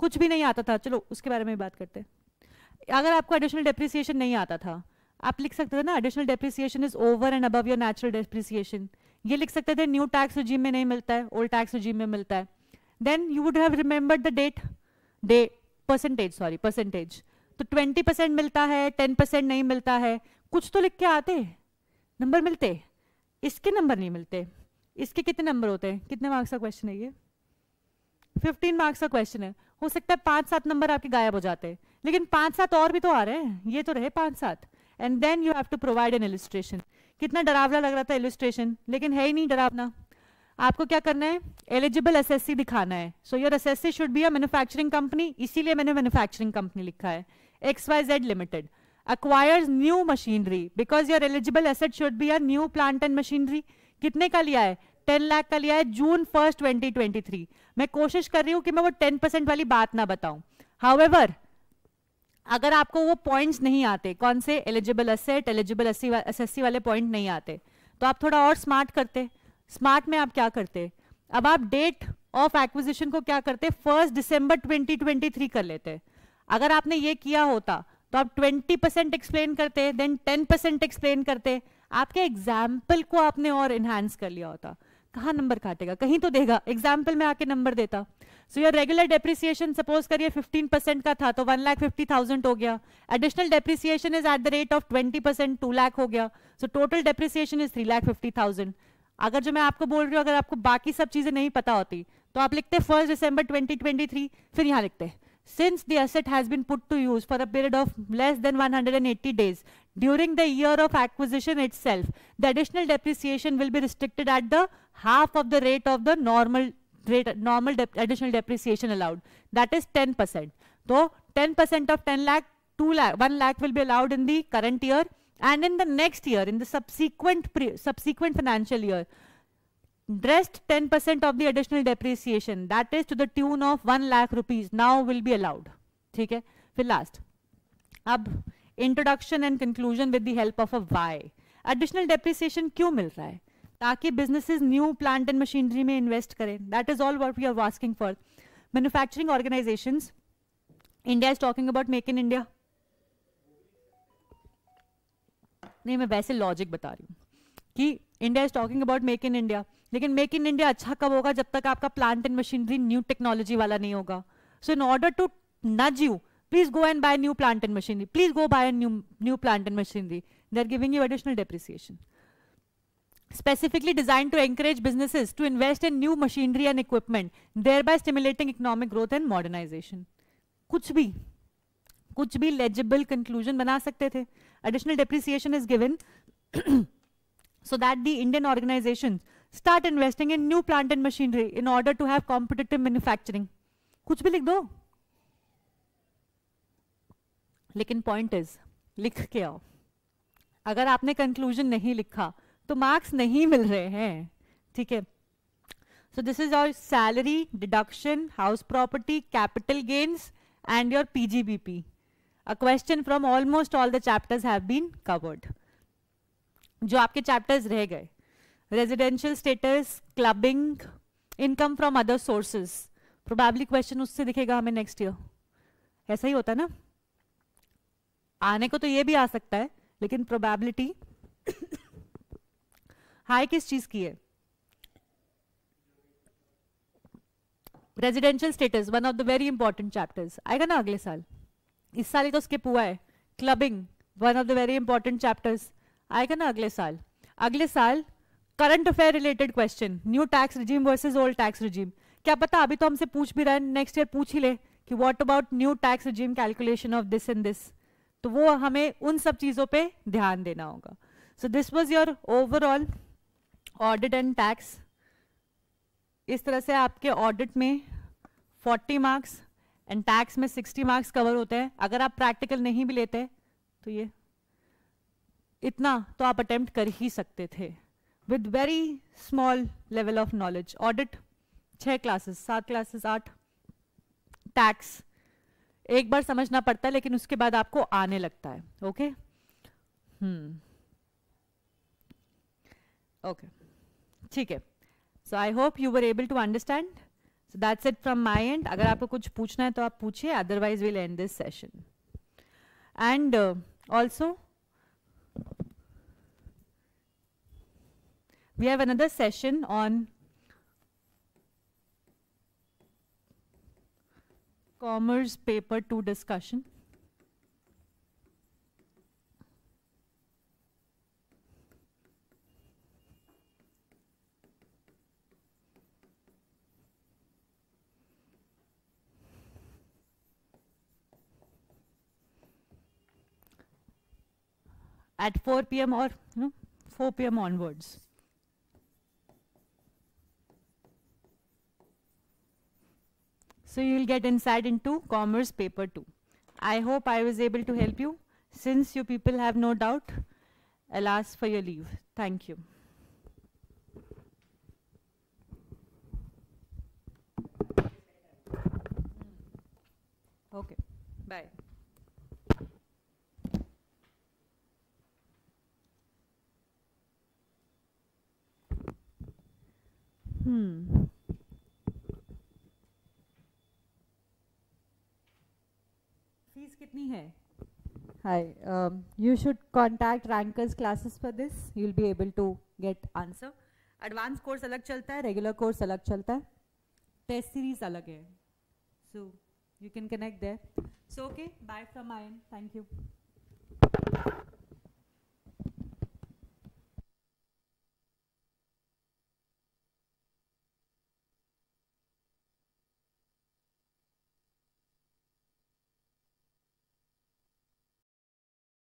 कुछ भी नहीं आता था चलो उसके बारे में बात करते हैं अगर आपको एडिशनल डेप्रिसिएशन नहीं आता था आप लिख सकते थे ना additional depreciation is over and above your natural depreciation ये लिख सकते थे न्यू टैक्स रिजीम में नहीं मिलता है ओल्ड टैक्स रिजीम में मिलता है then you would have remembered the date day percentage sorry percentage तो ट्वेंटी परसेंट मिलता है टेन परसेंट नहीं मिलता है कुछ तो लिख के आते नंबर मिलते इसके नंबर नहीं मिलते इसके कितने नंबर होते हैं कितने मार्क्स का क्वेश्चन है ये फिफ्टीन मार्क्स का क्वेश्चन है हो सकता है पांच सात नंबर आपके गायब हो जाते हैं लेकिन पांच सात और भी तो आ रहे हैं ये तो रहे पांच सात and then you have to provide an illustration कितना डरावना लग रहा था इलिस्ट्रेशन लेकिन है ही नहीं डरावना आपको क्या करना है एलिजिबल एसएससी दिखाना है so your assessee should be a manufacturing company इसीलिए मैंने मैन्युफैक्चरिंग कंपनी लिखा है X Y Z limited acquire new machinery because your eligible asset should be a new plant and machinery कितने का लिया है टेन लाख का लिया है जून फर्स्ट थ्री मैं कोशिश कर रही हूँ कि मैं वो टेन परसेंट वाली बात ना बताऊं हाउ अगर आपको वो पॉइंट्स नहीं आते कौन से एलिजिबल असेट एलिजिबल एसएससी वाले पॉइंट नहीं आते तो आप थोड़ा और स्मार्ट करते स्मार्ट में आप क्या करते अब आप डेट ऑफ एक्विजिशन को क्या करते फर्स्ट दिसंबर 2023 कर लेते अगर आपने ये किया होता तो आप 20 परसेंट एक्सप्लेन करते देन 10 परसेंट एक्सप्लेन करते आपके एग्जाम्पल को आपने और इन्हांस कर लिया होता कहाँ नंबर काटेगा कहीं तो देगा एग्जाम्पल में आके नंबर देता so your regular depreciation suppose करिए 15 परसेंट का था तो वन लाख फिफ्टी थाउजेंड हो गया additional depreciation is at the rate of 20 percent two lakh हो गया so total depreciation is three lakh fifty thousand अगर जो मैं आपको बोल रही हूँ अगर आपको बाकी सब चीज़ें नहीं पता होती तो आप लिखते फर्स्ट दिसंबर 2023 फिर यहाँ लिखते हैं since the asset has been put to use for a period of less than 180 days during the year of acquisition itself the additional depreciation will be restricted at the half of the rate of the normal rate normal additional depreciation allowed that is ten percent तो ten percent of ten lakh two lakh one lakh will be allowed in the current year and in the next year in the subsequent financial year the rest ten percent of the additional depreciation that is to the tune of one lakh rupees now will be allowed ठीक है फिर last अब introduction and conclusion with the help of a why additional depreciation क्यों मिल रहा है ताकि businesses new plant and machinery में इन्वेस्ट करें that is all what we are asking for manufacturing organisation India is talking about make in India नहीं मैं वैसे लॉजिक बता रही हूँ कि India is talking about make in India लेकिन मेक इन इंडिया अच्छा कब होगा जब तक आपका plant and machinery new technology वाला नहीं होगा सो in order to nudge you please go and buy new plant and machinery please go buy new new new plant and machinery they're giving you additional depreciation specifically designed to encourage businesses to invest in new machinery and equipment, thereby stimulating economic growth and modernization. kuch bhi kuch bhi legible conclusion bana sakte the Additional depreciation is given so that the Indian organizations start investing in new plant and machinery in order to have competitive manufacturing. kuch bhi likh do lekin point is likh ke aao agar aapne conclusion nahi likha तो marks नहीं मिल रहे हैं ठीक है so this is your salary deduction house property capital gains and your PGBP a question from almost all the chapters have been covered जो आपके chapters रह गए residential status clubbing income from other sources probably question उससे दिखेगा हमें next year ऐसा ही होता है ना आने को तो ये भी आ सकता है लेकिन प्रोबेबिलिटी हाई किस चीज की है residential status one of the very important chapters आएगा ना अगले साल इस साल ही तो स्किप हुआ है clubbing one of the very important chapters आएगा ना अगले साल अगले साल current affair related question new tax regime versus old tax regime क्या पता अभी तो हमसे पूछ भी रहा है नेक्स्ट ईयर पूछ ही ले कि what about new tax regime calculation of this and this तो वो हमें उन सब चीज़ों पे ध्यान देना होगा so this was your overall audit and tax इस तरह से आपके ऑडिट में 40 मार्क्स एंड टैक्स में 60 मार्क्स कवर होते हैं अगर आप प्रैक्टिकल नहीं भी लेते तो ये इतना तो आप अटेम्प्ट कर ही सकते थे with very small level of knowledge audit छः क्लासेस सात क्लासेस आठ टैक्स एक बार समझना पड़ता है लेकिन उसके बाद आपको आने लगता है ओके हम्म ओके ठीक है so I hope you were able to understand so that's it from my end अगर आपको कुछ पूछना है तो आप पूछिए otherwise will end this session and also we have another session on commerce paper 2 discussion at 4 p.m. or you know, 4 p.m. onwards. So you will get insight into commerce paper 2. I hope I was able to help you. Since you people have no doubt, I'll ask for your leave. Thank you. Hmm. Fees कितनी है hi you should contact rankers classes for this you'll be able to get answer advanced course alag chalta hai regular course alag chalta hai test series alag hai so you can connect there so okay bye from my end thank you